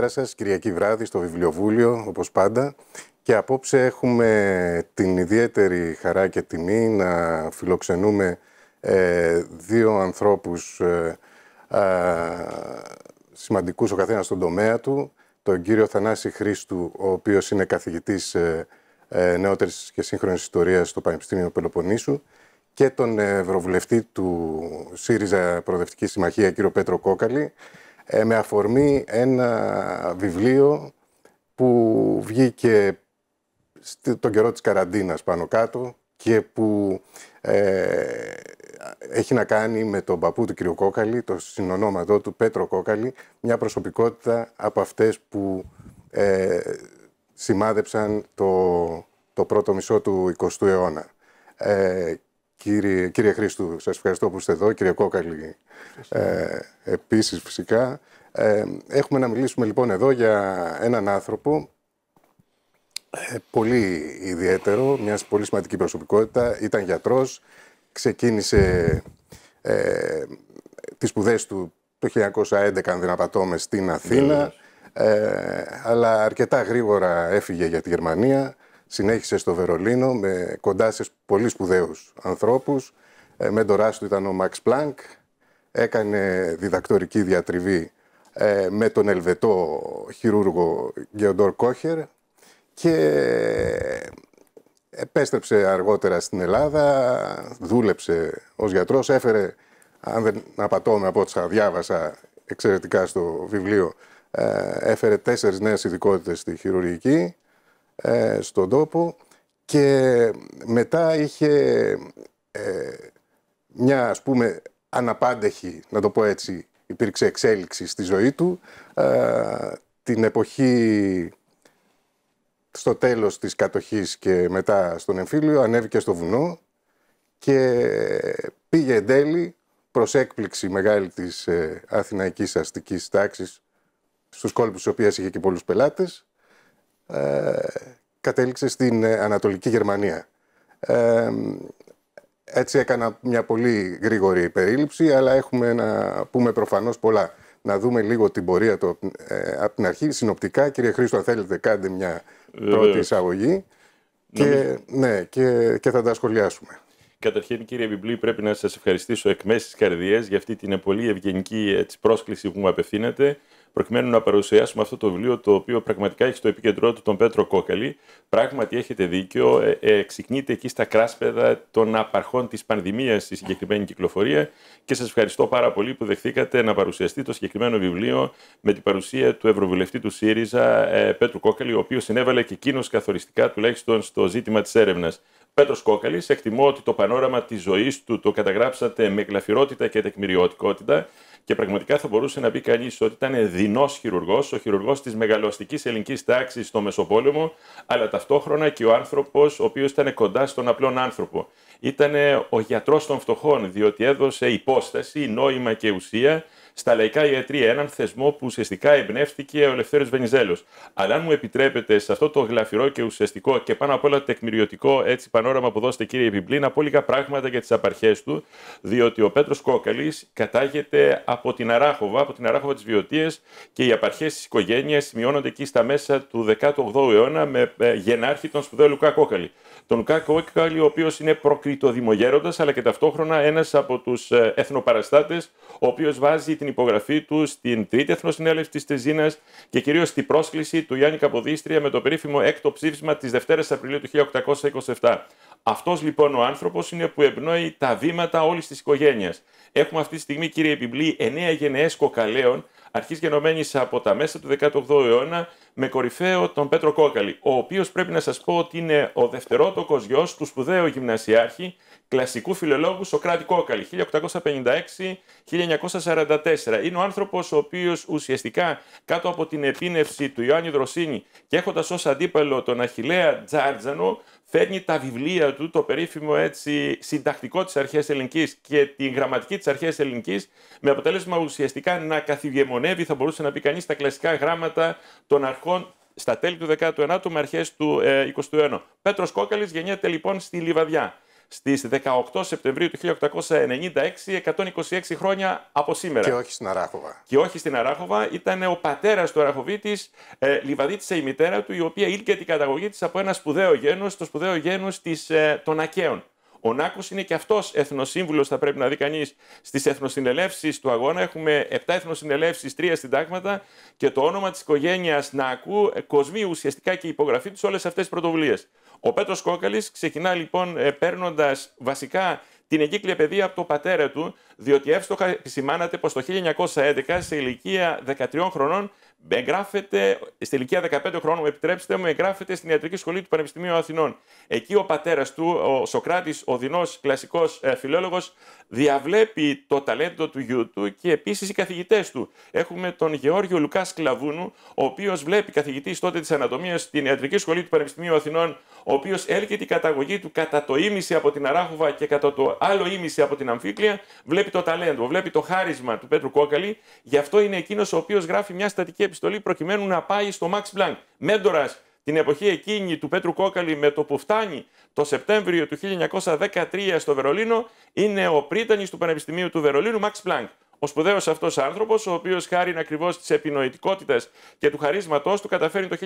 καλησπέρα σας. Κυριακή βράδυ στο βιβλιοβούλιο, όπως πάντα. Και απόψε έχουμε την ιδιαίτερη χαρά και τιμή να φιλοξενούμε ε, δύο ανθρώπους ε, ο καθένας στον τομέα του. Τον κύριο Θανάση Χρήστου, ο οποίος είναι καθηγητής ε, ε, νεότερης και σύγχρονης ιστορίας στο Πανεπιστήμιο Πελοποννήσου και τον ευρωβουλευτή του ΣΥΡΙΖΑ Προοδευτική Συμμαχία, κύριο Πέτρο Κόκαλη, ε, με αφορμή ένα βιβλίο που βγήκε τον καιρό της καραντίνας πάνω κάτω και που ε, έχει να κάνει με τον παππού του κ. Κόκαλη, το συνονόματό του Πέτρο Κόκαλη, μια προσωπικότητα από αυτές που ε, σημάδεψαν το, το πρώτο μισό του 20ου αιώνα. Ε, Κύριε, κύριε Χρήστου, σας ευχαριστώ που είστε εδώ. Κύριε Κόκαλη, ε, επίσης φυσικά. Ε, έχουμε να μιλήσουμε λοιπόν εδώ για έναν άνθρωπο ε, πολύ ιδιαίτερο, μια πολύ σημαντική προσωπικότητα. Ήταν γιατρός, ξεκίνησε ε, τις σπουδές του το 1911, αν δεν απατώμε, στην Αθήνα. Ε, αλλά αρκετά γρήγορα έφυγε για τη Γερμανία συνέχισες στο Βερολίνο με κοντά σε πολύ σπουδαίους ανθρώπους. με μέντοράς του ήταν ο Μαξ Πλάνκ, έκανε διδακτορική διατριβή ε, με τον Ελβετό χειρούργο Γεωντόρ Κόχερ και επέστρεψε αργότερα στην Ελλάδα, δούλεψε ως γιατρός, έφερε, αν δεν απατώμε από όσα διάβασα εξαιρετικά στο βιβλίο, ε, έφερε τέσσερις νέες ειδικότητες στη χειρουργική ε, στον τόπο και μετά είχε ε, μια ας πούμε αναπάντεχη, να το πω έτσι, υπήρξε εξέλιξη στη ζωή του. Ε, την εποχή στο τέλος της κατοχής και μετά στον εμφύλιο ανέβηκε στο βουνό και πήγε εν τέλει προς έκπληξη μεγάλη της ε, αθηναϊκής αστικής τάξης στους κόλπους της οποίας είχε και πολλούς πελάτες ε, κατέληξε στην ε, Ανατολική Γερμανία. Ε, έτσι έκανα μια πολύ γρήγορη περίληψη, αλλά έχουμε να πούμε προφανώς πολλά. Να δούμε λίγο την πορεία του από την αρχή. Συνοπτικά, κύριε Χρήστο, αν θέλετε, κάντε μια πρώτη εισαγωγή και, ναι, και, και θα τα σχολιάσουμε. Καταρχήν, κύριε Βιμπλή, πρέπει να σας ευχαριστήσω εκ μέσης καρδίας για αυτή την πολύ ευγενική έτσι, πρόσκληση που μου απευθύνεται προκειμένου να παρουσιάσουμε αυτό το βιβλίο το οποίο πραγματικά έχει στο επίκεντρό του τον Πέτρο Κόκαλη. Πράγματι έχετε δίκιο, ε, ε, ξυκνείτε εκεί στα κράσπεδα των απαρχών της πανδημίας στη συγκεκριμένη κυκλοφορία και σας ευχαριστώ πάρα πολύ που δεχθήκατε να παρουσιαστεί το συγκεκριμένο βιβλίο με την παρουσία του Ευρωβουλευτή του ΣΥΡΙΖΑ ε, Πέτρου Κόκαλη, ο οποίος συνέβαλε και εκείνος καθοριστικά τουλάχιστον στο ζήτημα της Έρευνας. Πέτρος Κόκαλης, εκτιμώ ότι το πανόραμα της ζωής του το καταγράψατε με γλαφυρότητα και τεκμηριωτικότητα και πραγματικά θα μπορούσε να πει κανείς ότι ήταν δεινός χειρουργός, ο χειρουργός της μεγαλωστική ελληνικής τάξης στο Μεσοπόλεμο, αλλά ταυτόχρονα και ο άνθρωπος ο οποίος ήταν κοντά στον απλόν άνθρωπο. Ήταν ο γιατρός των φτωχών, διότι έδωσε υπόσταση, νόημα και ουσία στα λαϊκά ιατρία, ε έναν θεσμό που ουσιαστικά εμπνεύστηκε ο Ελευθέρω Βενιζέλος. Αλλά αν μου επιτρέπετε, σε αυτό το γλαφυρό και ουσιαστικό και πάνω απ' όλα τεκμηριωτικό έτσι πανόραμα που δώσετε, κύριε Επιμπλή, να πω λίγα πράγματα για τις απαρχές του, διότι ο Πέτρος Κόκαλης κατάγεται από την Αράχοβα, από την Αράχοβα της Βιωτίας και οι απαρχές της οικογένειας σημειώνονται εκεί στα μέσα του 18ου αιώνα με ε, γενάρχη τον σπουδαίο Λουκά Κόκαλη τον Κακ Όκκαλη, ο οποίος είναι δημογέροντα, αλλά και ταυτόχρονα ένας από τους ε, εθνοπαραστάτες, ο οποίος βάζει την υπογραφή του στην τρίτη εθνοσυνέλευση της Τεζίνας και κυρίως στην πρόσκληση του Γιάννη Καποδίστρια με το περίφημο έκτο ψήφισμα της Δευτέρας Απριλίου του 1827. Αυτός λοιπόν ο άνθρωπος είναι που εμπνώει τα βήματα όλης της οικογένειας. Έχουμε αυτή τη στιγμή, κύριε Επιμπλή, εννέα γενναίες κοκαλέων, αρχής γενομένης από τα μέσα του 18ου αιώνα με κορυφαίο τον Πέτρο Κόκαλη, ο οποίος πρέπει να σας πω ότι είναι ο δευτερότοκος γιος του σπουδαίου γυμνασιάρχη κλασσικού φιλελόγου Σοκράτη Κόκαλη, 1856-1944. Είναι ο άνθρωπος ο οποίος ουσιαστικά κάτω από την επίνευση του Ιωάννη Δροσίνη και έχοντας ως αντίπαλο τον Αχηλέα Τζάρτζανο, φέρνει τα βιβλία του, το περίφημο έτσι, συντακτικό της αρχαίας ελληνικής και τη γραμματική της αρχαίας ελληνικής, με αποτέλεσμα ουσιαστικά να καθηγεμονεύει, θα μπορούσε να πει κανείς, τα κλασικά γράμματα των αρχών στα τέλη του 19ου με αρχές του ε, 20ου Πέτρος Κόκαλης γεννιέται λοιπόν στη Λιβαδιά στις 18 Σεπτεμβρίου του 1896, 126 χρόνια από σήμερα. Και όχι στην Αράχοβα. Και όχι στην Αράχοβα. Ήταν ο πατέρας του Αραχοβίτης, ε, Λιβαδίτησα η μητέρα του, η οποία ήλκε την καταγωγή της από ένα σπουδαίο γένος, το σπουδαίο γένος ε, των Ακαίων. Ο Νάκος είναι και αυτός εθνοσύμβουλος, θα πρέπει να δει κανείς στις εθνοσυνελεύσεις του αγώνα. Έχουμε 7 εθνοσυνελεύσει, 3 συντάγματα και το όνομα της οικογένειας Νάκου κοσμεί ουσιαστικά και η υπογραφή του όλες αυτές τις πρωτοβουλίες. Ο Πέτρος Κόκαλης ξεκινά λοιπόν ε, παίρνοντας βασικά την εγκύκλια παιδεία από τον πατέρα του, διότι εύστοχα επισημάνατε πως το 1911, σε ηλικία 13 χρονών, εγγράφεται στην ηλικία 15 χρόνων, επιτρέψτε μου, εγγράφεται στην ιατρική σχολή του Πανεπιστημίου Αθηνών. Εκεί ο πατέρας του, ο Σοκράτης, ο δεινό κλασικός ε, φιλόλογος, διαβλέπει το ταλέντο του γιού του και επίσης οι καθηγητές του. Έχουμε τον Γεώργιο Λουκάς Κλαβούνου, ο οποίος βλέπει καθηγητής τότε της Ανατομίας στην ιατρική σχολή του Πανεπιστημίου Αθηνών, ο οποίος έλκει την καταγωγή του κατά το ίμιση από την Αράχοβα και κατά το άλλο ίμιση από την Αμφίκλια. Βλέπει το ταλέντο, βλέπει το χάρισμα του Πέτρου Κόκαλη, γι' αυτό είναι εκείνος ο οποίος γράφει μια στατική επιστολή προκειμένου να πάει στο Max Planck. Μέντορας την εποχή εκείνη του Πέτρου Κόκαλη με το που φτάνει το Σεπτέμβριο του 1913 στο Βερολίνο είναι ο πρίτανη του Πανεπιστημίου του Βερολίνου Max Planck. Ο σπουδαίος αυτός άνθρωπος, ο οποίος χάρη ακριβώς τη επινοητικότητα και του χαρίσματός του, καταφέρει το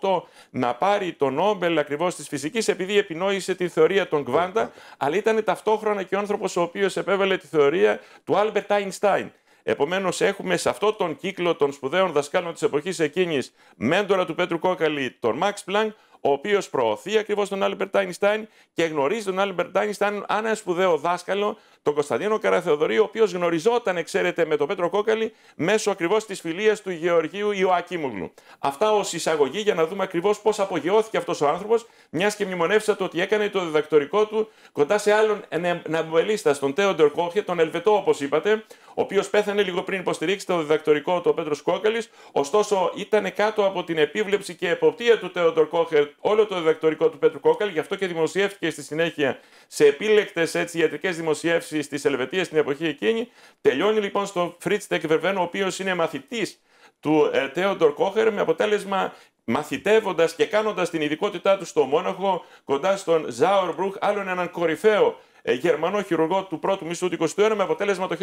1918 να πάρει το Νόμπελ ακριβώς της φυσικής, επειδή επινόησε τη θεωρία των Κβάντα, αλλά ήταν ταυτόχρονα και ο άνθρωπος ο οποίος επέβαλε τη θεωρία του Άλμπερτ Άινστάιν. Επομένως, έχουμε σε αυτόν τον κύκλο των σπουδαίων δασκάλων της εποχής εκείνης, μέντορα του Πέτρου Κόκαλη, τον Μαξ Πλάνγκ, ο οποίος προωθεί ακριβώς τον Άλμπερτ Άινστάιν και γνωρίζει τον Άλμπερτ Άινστάιν ένα σπουδαίο δάσκαλο, τον Κωνσταντίνο Καραθεοδωρή, ο οποίος γνωριζόταν, ξέρετε, με τον Πέτρο Κόκαλη μέσω ακριβώς της φιλίας του Γεωργίου Ιωακίμουγλου. Αυτά ως εισαγωγή για να δούμε ακριβώς πώς απογειώθηκε αυτός ο άνθρωπος, μιας και μνημονεύσα το ότι έκανε το διδακτορικό του κοντά σε άλλον ναμπουελίστα, τον Τέοντορ Κόχε, τον Ελβετό όπως είπατε, ο οποίος πέθανε λίγο πριν υποστηρίξει το διδακτορικό του ο Πέτρος Κόκαλης, ωστόσο ήταν κάτω από την επίβλεψη και εποπτεία του Τέοντορ Κόχερ όλο το διδακτορικό του Πέτρου Κόκαλ. Γι' αυτό και δημοσιεύτηκε στη συνέχεια σε επίλεκτες ιατρικές δημοσιεύσεις της Ελβετίας την εποχή εκείνη. Τελειώνει λοιπόν στο Φρίτς Τεκβερβέν, ο οποίος είναι μαθητής του Τέοντορ ε, Κόχερ με αποτέλεσμα μαθητεύοντας και κάνοντας την ειδικότητά του στο Μόναχο κοντά στον Ζάορ Μπρουχ, άλλον έναν κορυφαίο ε, Γερμανό χειρουργό του πρώτου μισού του 21 με αποτέλεσμα το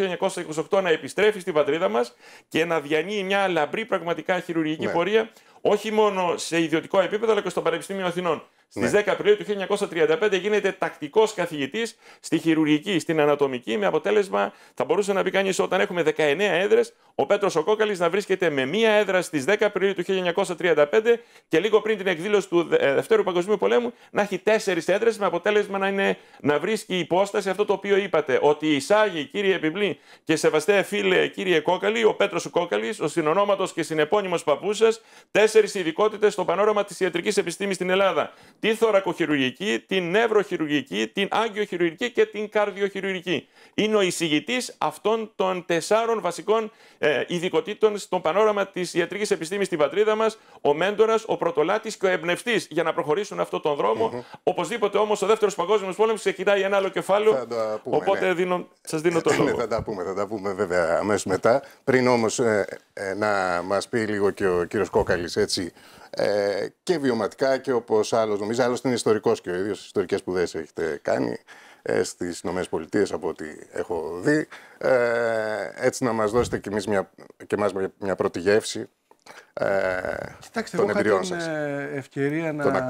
1928 να επιστρέφει στην πατρίδα μας και να διανύει μια λαμπρή πραγματικά χειρουργική ναι. πορεία, όχι μόνο σε ιδιωτικό επίπεδο, αλλά και στο Πανεπιστήμιο Αθηνών. Στις ναι. 10 Απριλίου του 1935 γίνεται τακτικός καθηγητής στη χειρουργική, στην ανατομική, με αποτέλεσμα, θα μπορούσε να πει κανείς, όταν έχουμε 19 έδρες, ο Πέτρος Οκόκαλης να βρίσκεται με μία έδρα στις 10 Απριλίου του 1935 και λίγο πριν την εκδήλωση του ε, Δευτέρου Παγκοσμίου Πολέμου να έχει τέσσερις έδρες, με αποτέλεσμα να, είναι, να βρίσκει υπόσταση αυτό το οποίο είπατε, ότι εισάγει κύριε Επιβλή και σεβαστέ φίλε κύριε Κόκαλη, ο Πέτρος Κόκαλης, ο συνονόματος και συνεπώνυμος παππούς σας, τέσσερις ειδικότητες στο πανόραμα της ιατρικής επιστήμης στην Ελλάδα. Τη θωρακοχειρουργική, την νευροχειρουργική, την άγγιοχειρουργική και την καρδιοχειρουργική. Είναι ο εισηγητής αυτών των τεσσάρων βασικών ε, ειδικοτήτων στο πανόραμα της ιατρικής επιστήμης στην πατρίδα μας, ο μέντορας, ο πρωτολάτης και ο εμπνευστής για να προχωρήσουν αυτόν τον δρόμο. Mm -hmm. Οπωσδήποτε όμως ο δεύτερος παγκόσμιος πόλεμος ξεκινάει ένα άλλο κεφάλαιο. Θα πούμε, οπότε ναι. δίνω, σας δίνω το ναι, λόγο. θα τα πούμε, θα τα πούμε βέβαια αμέσως μετά. Πριν όμως ε, ε, να μας πει λίγο και ο κύριος Κόκαλης έτσι, ε, και βιωματικά και όπως άλλος νομίζω, άλλος είναι ιστορικός και ο ίδιος ιστορικές σπουδές έχετε κάνει ε, στις Ηνωμένες Πολιτείες από ό,τι έχω δει. έτσι να μας δώσετε και, εμείς μια, και μια πρώτη γεύση ε, Κοιτάξτε, των εγώ την, ε, ευκαιρία να,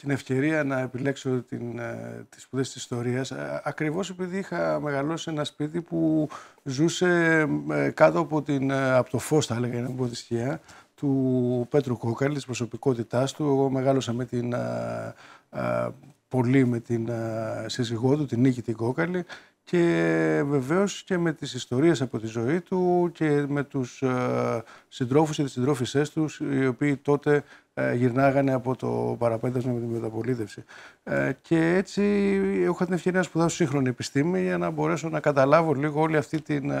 Την ευκαιρία να επιλέξω την, ε, τις σπουδές της ιστορίας ε, ακριβώς επειδή είχα μεγαλώσει σε ένα σπίτι που ζούσε κάτω από, την, από το φως, θα έλεγα, είναι του Πέτρου Κόκαλη, της προσωπικότητάς του. Εγώ μεγάλωσα με την, πολύ με την σύζυγό του, την Νίκη την Κόκαλη και βεβαίως και με τις ιστορίες από τη ζωή του και με τους ε, συντρόφους ή τις συντρόφισσές τους οι οποίοι τότε ε, γυρνάγανε από το παραπέντασμα με την μεταπολίτευση. Ε, και έτσι έχω την ευκαιρία να σπουδάσω σύγχρονη επιστήμη για να μπορέσω να καταλάβω λίγο όλη αυτή την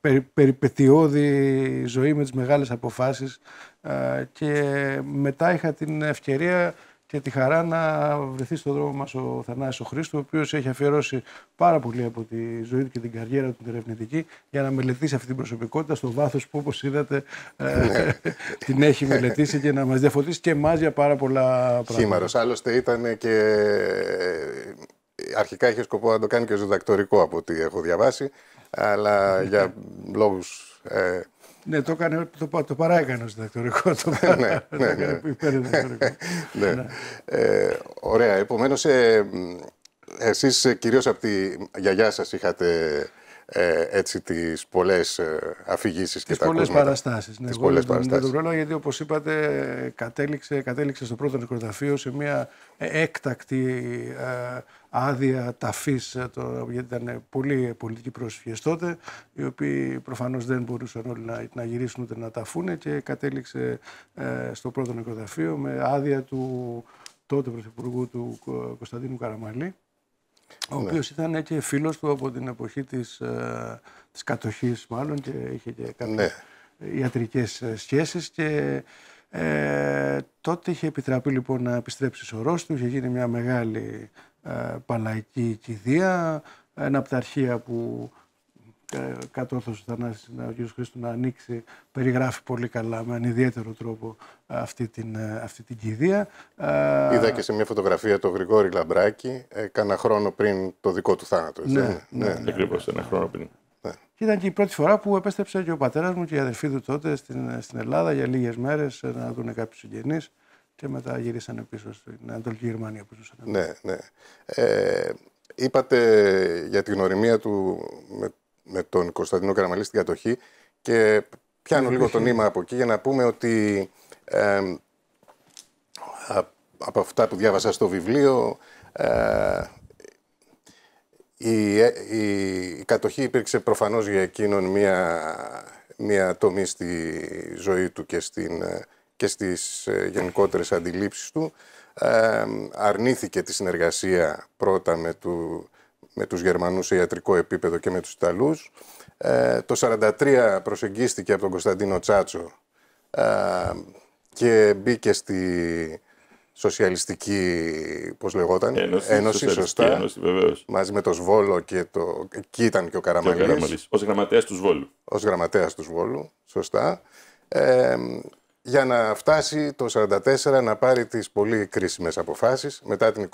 περι, περιπετειώδη ζωή με τις μεγάλες αποφάσεις και μετά είχα την ευκαιρία και τη χαρά να βρεθεί στον δρόμο μας ο Θανάσης ο Χρήστος, ο οποίος έχει αφιερώσει πάρα πολύ από τη ζωή του και την καριέρα του την ερευνητική για να μελετήσει αυτή την προσωπικότητα στο βάθος που όπως είδατε ε, ναι. την έχει μελετήσει και να μας διαφωτίσει και εμάς για πάρα πολλά πράγματα. Χήμαρος, άλλωστε ήταν και ε, αρχικά είχε σκοπό να το κάνει και ως από ό,τι έχω διαβάσει, αλλά για ναι. λόγους ε, ναι, το, έκανε, το, το ως διδακτορικό. Το ναι, ναι, ναι ναι. ναι. ναι. Ε, ωραία. Επομένως, ε, εσείς ε, κυρίως από τη γιαγιά σας είχατε ε, έτσι τις πολλές ε, αφηγήσεις και τις τα πολλές παραστάσεις. Ναι, τις εγώ πολλές παραστάσεις. το γιατί όπως είπατε κατέληξε, κατέληξε στο πρώτο νεκροταφείο σε μια ε, έκτακτη άδεια ταφής, ε, γιατί ήταν πολλοί πολιτικοί πρόσφυγες τότε, οι οποίοι προφανώς δεν μπορούσαν όλοι να, γυρίσουν ούτε να ταφούν και κατέληξε ε, στο πρώτο νεκροταφείο με άδεια του τότε Πρωθυπουργού του Κωνσταντίνου Καραμαλή, ο ναι. ήταν και φίλος του από την εποχή της, ε, της κατοχής μάλλον και είχε και κάποιες ναι. ιατρικές σχέσεις και ε, τότε είχε επιτραπεί λοιπόν να επιστρέψει ο του, είχε γίνει μια μεγάλη ε, Παλαϊκή Κηδεία, ένα από τα αρχεία που ε, κατόρθωσε Θανάσης ο κ. Χρήστος να ανοίξει, περιγράφει πολύ καλά με έναν ιδιαίτερο τρόπο ε, αυτή την, αυτή την κηδεία. Είδα και σε μια φωτογραφία το Γρηγόρη Λαμπράκη, κάνα χρόνο πριν το δικό του θάνατο. Ναι, ναι, ναι, ναι, ναι. ναι. ένα χρόνο πριν. Ναι. Και ήταν και η πρώτη φορά που επέστρεψε και ο πατέρας μου και η αδερφή του τότε στην, στην Ελλάδα για λίγες μέρες να δουν κάποιους συγγενείς και μετά γυρίσανε πίσω στην Ανατολική Γερμανία που Ναι, ναι. Ε, είπατε για τη γνωριμία του με, με τον Κωνσταντινό Καραμαλή στην κατοχή και πιάνω λίγο το νήμα από εκεί για να πούμε ότι από αυτά που διάβασα στο βιβλίο ε, η, ε, η κατοχή υπήρξε προφανώς για εκείνον μία, μία τομή στη ζωή του και στην και στις ε, γενικότερες αντιλήψεις του. Ε, αρνήθηκε τη συνεργασία πρώτα με, του, με τους Γερμανούς σε ιατρικό επίπεδο και με τους Ιταλούς. Ε, το 1943 προσεγγίστηκε από τον Κωνσταντίνο Τσάτσο και μπήκε στη σοσιαλιστική, πώς λεγόταν, Ένωση, Ένωση σωστά, Ένωση, βεβαίως. μαζί με το Σβόλο και το... Εκεί ήταν και ο Καραμαλής. Και ο ως γραμματέας του Σβόλου. Ως γραμματέας του Σβόλου, σωστά για να φτάσει το 44 να πάρει τις πολύ κρίσιμες αποφάσεις μετά την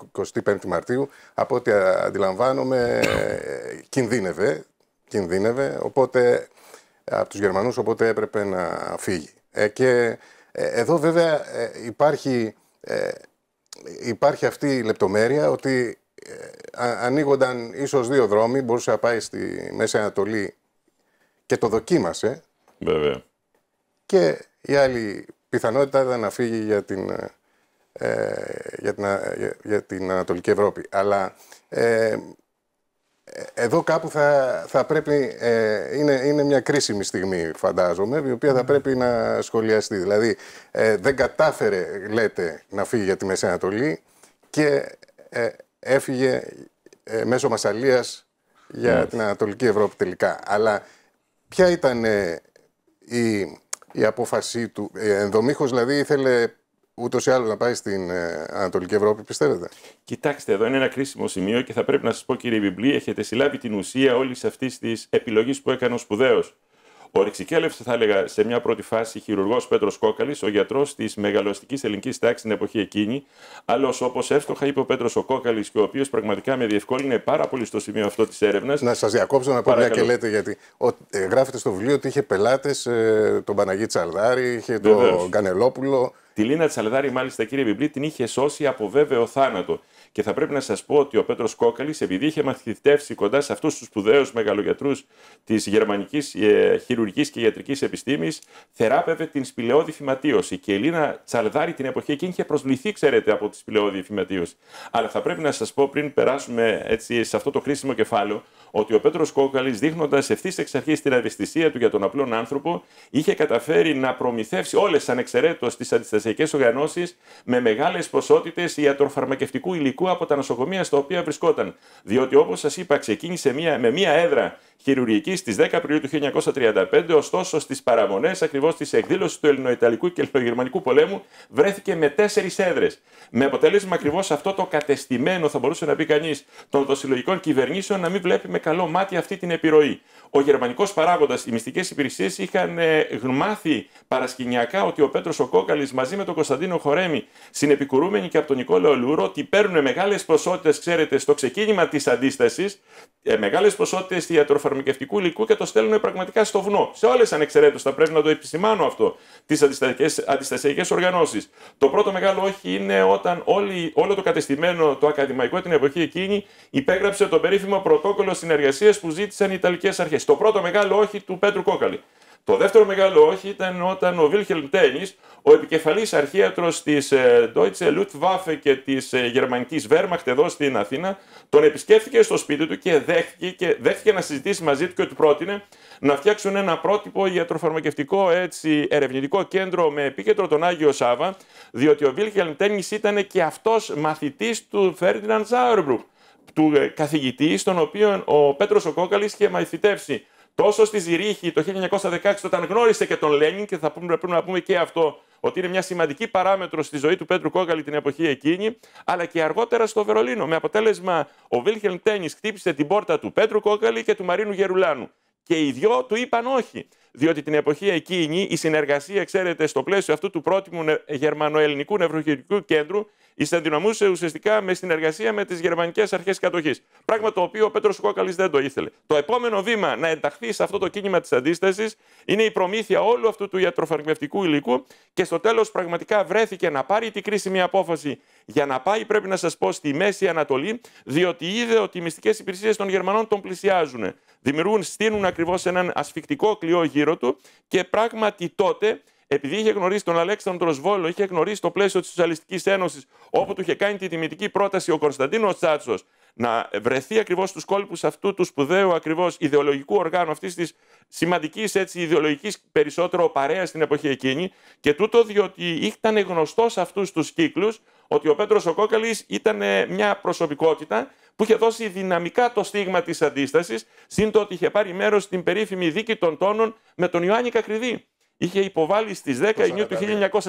25η Μαρτίου. Από ό,τι αντιλαμβάνομαι κινδύνευε, κινδύνευε οπότε, από τους Γερμανούς οπότε έπρεπε να φύγει. Ε, και ε, εδώ βέβαια ε, υπάρχει, υπάρχει αυτή η λεπτομέρεια ότι ανοίγονταν ίσως δύο δρόμοι, μπορούσε να πάει στη Μέση Ανατολή και το δοκίμασε. Βέβαια. Και η άλλη πιθανότητα ήταν να φύγει για την, ε, ε, για την, ε, για, την Ανατολική Ευρώπη. Αλλά εδώ κάπου θα, θα πρέπει, είναι, είναι μια κρίσιμη στιγμή φαντάζομαι, η οποία θα ναι. πρέπει να σχολιαστεί. Δηλαδή δεν κατάφερε, λέτε, να φύγει για τη Μέση Ανατολή και έφυγε μέσω Μασαλίας για ναι. την Ανατολική Ευρώπη τελικά. Αλλά ποια ήταν η η απόφασή του. Ε, Ενδομήχως δηλαδή ήθελε ούτως ή άλλως να πάει στην ε, Ανατολική Ευρώπη, πιστεύετε. Κοιτάξτε, εδώ είναι ένα κρίσιμο σημείο και θα πρέπει να σας πω, κύριε Βιμπλή, έχετε συλλάβει την ουσία όλης αυτής της επιλογής που έκανε ο σπουδαίος ο Ορεξικέλευσε, θα έλεγα, σε μια πρώτη φάση χειρουργός Πέτρος Κόκαλης, ο γιατρός της μεγαλωστική ελληνικής τάξης την εποχή εκείνη. Άλλος, όπως εύστοχα είπε ο Πέτρος ο Κόκαλης, και ο οποίος πραγματικά με διευκόλυνε πάρα πολύ στο σημείο αυτό της έρευνας. Να σας διακόψω να πω μια και λέτε, γιατί ο, ε, γράφετε στο βιβλίο ότι είχε πελάτες ε, τον Παναγί Τσαλδάρη, είχε τον Κανελόπουλο. Τη Λίνα Τσαλδάρη, μάλιστα, κύριε Βιμπλή, την είχε σώσει από βέβαιο θάνατο. Και θα πρέπει να σας πω ότι ο Πέτρος Κόκαλης, επειδή είχε μαθητεύσει κοντά σε αυτούς τους σπουδαίους μεγαλογιατρούς της γερμανικής ε, χειρουργικής και ιατρικής επιστήμης, θεράπευε την σπηλαιώδη φυματίωση. Και η Ελίνα Τσαλδάρη την εποχή εκείνη είχε προσβληθεί, ξέρετε, από τη σπηλαιώδη φυματίωση. Αλλά θα πρέπει να σας πω πριν περάσουμε έτσι, σε αυτό το χρήσιμο κεφάλαιο ότι ο Πέτρος Κόκαλης, δείχνοντας ευθύς εξ αρχής την αδυστησία του για τον απλόν άνθρωπο, είχε καταφέρει να προμηθεύσει όλες ανεξαιρέτως τις αντιστασιακές οργανώσεις με μεγάλες ποσότητες ιατροφαρμακευτικού υλικού από τα νοσοκομεία στα οποία βρισκόταν. Διότι, όπως σας είπα, ξεκίνησε μια, με μία έδρα χειρουργική στις 10 Απριλίου του 1935, ωστόσο στις παραμονές ακριβώς της εκδήλωσης του Ελληνοϊταλικού και Ελληνογερμανικού πολέμου βρέθηκε με τέσσερις έδρες. Με αποτέλεσμα ακριβώς αυτό το κατεστημένο, θα μπορούσε να πει κανείς, των δοσυλλογικών κυβερνήσεων να μην βλέπει με καλό μάτι αυτή την επιρροή ο γερμανικός παράγοντας, οι μυστικές υπηρεσίες είχαν ε, μάθει παρασκηνιακά ότι ο Πέτρος ο Κόκαλης μαζί με τον Κωνσταντίνο Χορέμη, συνεπικουρούμενοι και από τον Νικόλαο Λούρο, ότι παίρνουν μεγάλες ποσότητες, ξέρετε, στο ξεκίνημα της αντίστασης, ε, μεγάλες ποσότητες ιατροφαρμακευτικού υλικού και το στέλνουν πραγματικά στο βουνό. Σε όλες ανεξαιρέτω, θα πρέπει να το επισημάνω αυτό, τις αντιστασιακές οργανώσεις. Το πρώτο μεγάλο όχι είναι όταν όλη, όλο το κατεστημένο, το ακαδημαϊκό την εποχή εκείνη, υπέγραψε το περίφημο πρωτόκολλο συνεργασίας που ζήτησαν οι Ιταλικές αρχές. Το πρώτο μεγάλο όχι του Πέτρου Κόκαλη. Το δεύτερο μεγάλο όχι ήταν όταν ο Βίλχελμ Τένι, ο επικεφαλής αρχίατρος της ε, Deutsche Luftwaffe και της ε, γερμανικής Wehrmacht εδώ στην Αθήνα, τον επισκέφθηκε στο σπίτι του και δέχτηκε, και δέχτηκε να συζητήσει μαζί του και του πρότεινε να φτιάξουν ένα πρότυπο ιατροφαρμακευτικό έτσι, ερευνητικό κέντρο με επίκεντρο τον Άγιο Σάβα, διότι ο Βίλχελμ Τένι ήταν και αυτός μαθητής του Φέρντιναντ Ζάουρμπρουκ του ε, καθηγητή, στον οποίο ο Πέτρος ο Κόκαλης είχε μαθητεύσει τόσο στη Ζηρίχη το 1916 όταν γνώρισε και τον Λένιν και θα πούμε, πρέπει να πούμε και αυτό ότι είναι μια σημαντική παράμετρο στη ζωή του Πέτρου Κόκαλη την εποχή εκείνη, αλλά και αργότερα στο Βερολίνο. Με αποτέλεσμα, ο Βίλχελμ Τένις χτύπησε την πόρτα του Πέτρου Κόκαλη και του Μαρίνου Γερουλάνου. Και οι δυο του είπαν όχι διότι την εποχή εκείνη η συνεργασία, ξέρετε, στο πλαίσιο αυτού του πρότιμου γερμανοελληνικού νευροχειρητικού κέντρου, εισενδυναμούσε ουσιαστικά με συνεργασία με τις γερμανικές αρχές κατοχής. Πράγμα το οποίο ο Πέτρος Κόκαλης δεν το ήθελε. Το επόμενο βήμα να ενταχθεί σε αυτό το κίνημα της αντίστασης είναι η προμήθεια όλου αυτού του ιατροφαρμακευτικού υλικού και στο τέλος πραγματικά βρέθηκε να πάρει την κρίσιμη απόφαση για να πάει, πρέπει να σας πω, στη Μέση Ανατολή, διότι είδε ότι οι μυστικές υπηρεσίες των Γερμανών τον πλησιάζουν. Δημιουργούν, στείνουν ακριβώς έναν ασφικτικό κλειό γύρω και πράγματι τότε επειδή είχε γνωρίσει τον Αλέξανδρος Σβόλο, είχε γνωρίσει το πλαίσιο της Σοσιαλιστικής Ένωσης, όπου του είχε κάνει τη τιμητική πρόταση ο Κωνσταντίνος Τσάτσος να βρεθεί ακριβώς στους κόλπους αυτού του σπουδαίου ακριβώς ιδεολογικού οργάνου, αυτής της σημαντικής έτσι ιδεολογικής περισσότερο παρέας στην εποχή εκείνη. Και τούτο διότι ήταν γνωστός σε αυτούς τους κύκλους ότι ο Πέτρος Οκόκαλης ήταν μια προσωπικότητα που είχε δώσει δυναμικά το στίγμα της αντίστασης, σύντο ότι είχε πάρει μέρος στην περίφημη δίκη των τόνων με τον Ιωάννη Κακριδί. Είχε υποβάλει στις 10 Ιουνίου του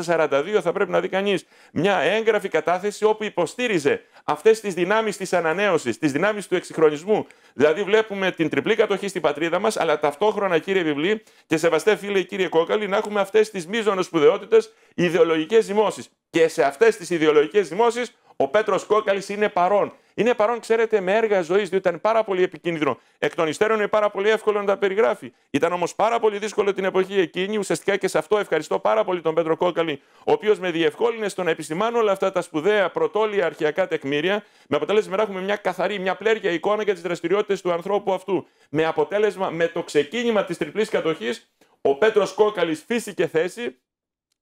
1942, θα πρέπει να δει κανείς, μια έγγραφη κατάθεση όπου υποστήριζε αυτές τις δυνάμεις της ανανέωσης, τις δυνάμεις του εξυγχρονισμού. Δηλαδή, βλέπουμε την τριπλή κατοχή στην πατρίδα μας, αλλά ταυτόχρονα, κύριε Βιβλί και σεβαστέ φίλε, κύριε Κόκαλη, να έχουμε αυτές τις μείζονε σπουδαιότητες ιδεολογικές δημόσει. Και σε αυτές τις ιδεολογικές δημόσει, ο Πέτρος Κόκαλης είναι παρόν. Είναι παρόν, ξέρετε, με έργα ζωής, διότι ήταν πάρα πολύ επικίνδυνο. Εκ των υστέρων είναι πάρα πολύ εύκολο να τα περιγράφει. Ήταν όμως πάρα πολύ δύσκολο την εποχή εκείνη. Ουσιαστικά και σε αυτό ευχαριστώ πάρα πολύ τον Πέτρο Κόκαλη, ο οποίος με διευκόλυνε στο να επισημάνω όλα αυτά τα σπουδαία πρωτόλια αρχαιακά τεκμήρια, με αποτέλεσμα να έχουμε μια καθαρή, μια πλέρια εικόνα για τις δραστηριότητες του ανθρώπου αυτού. Με αποτέλεσμα, με το ξεκίνημα της τριπλής κατοχής, ο Πέτρος Κόκαλης φύση και θέση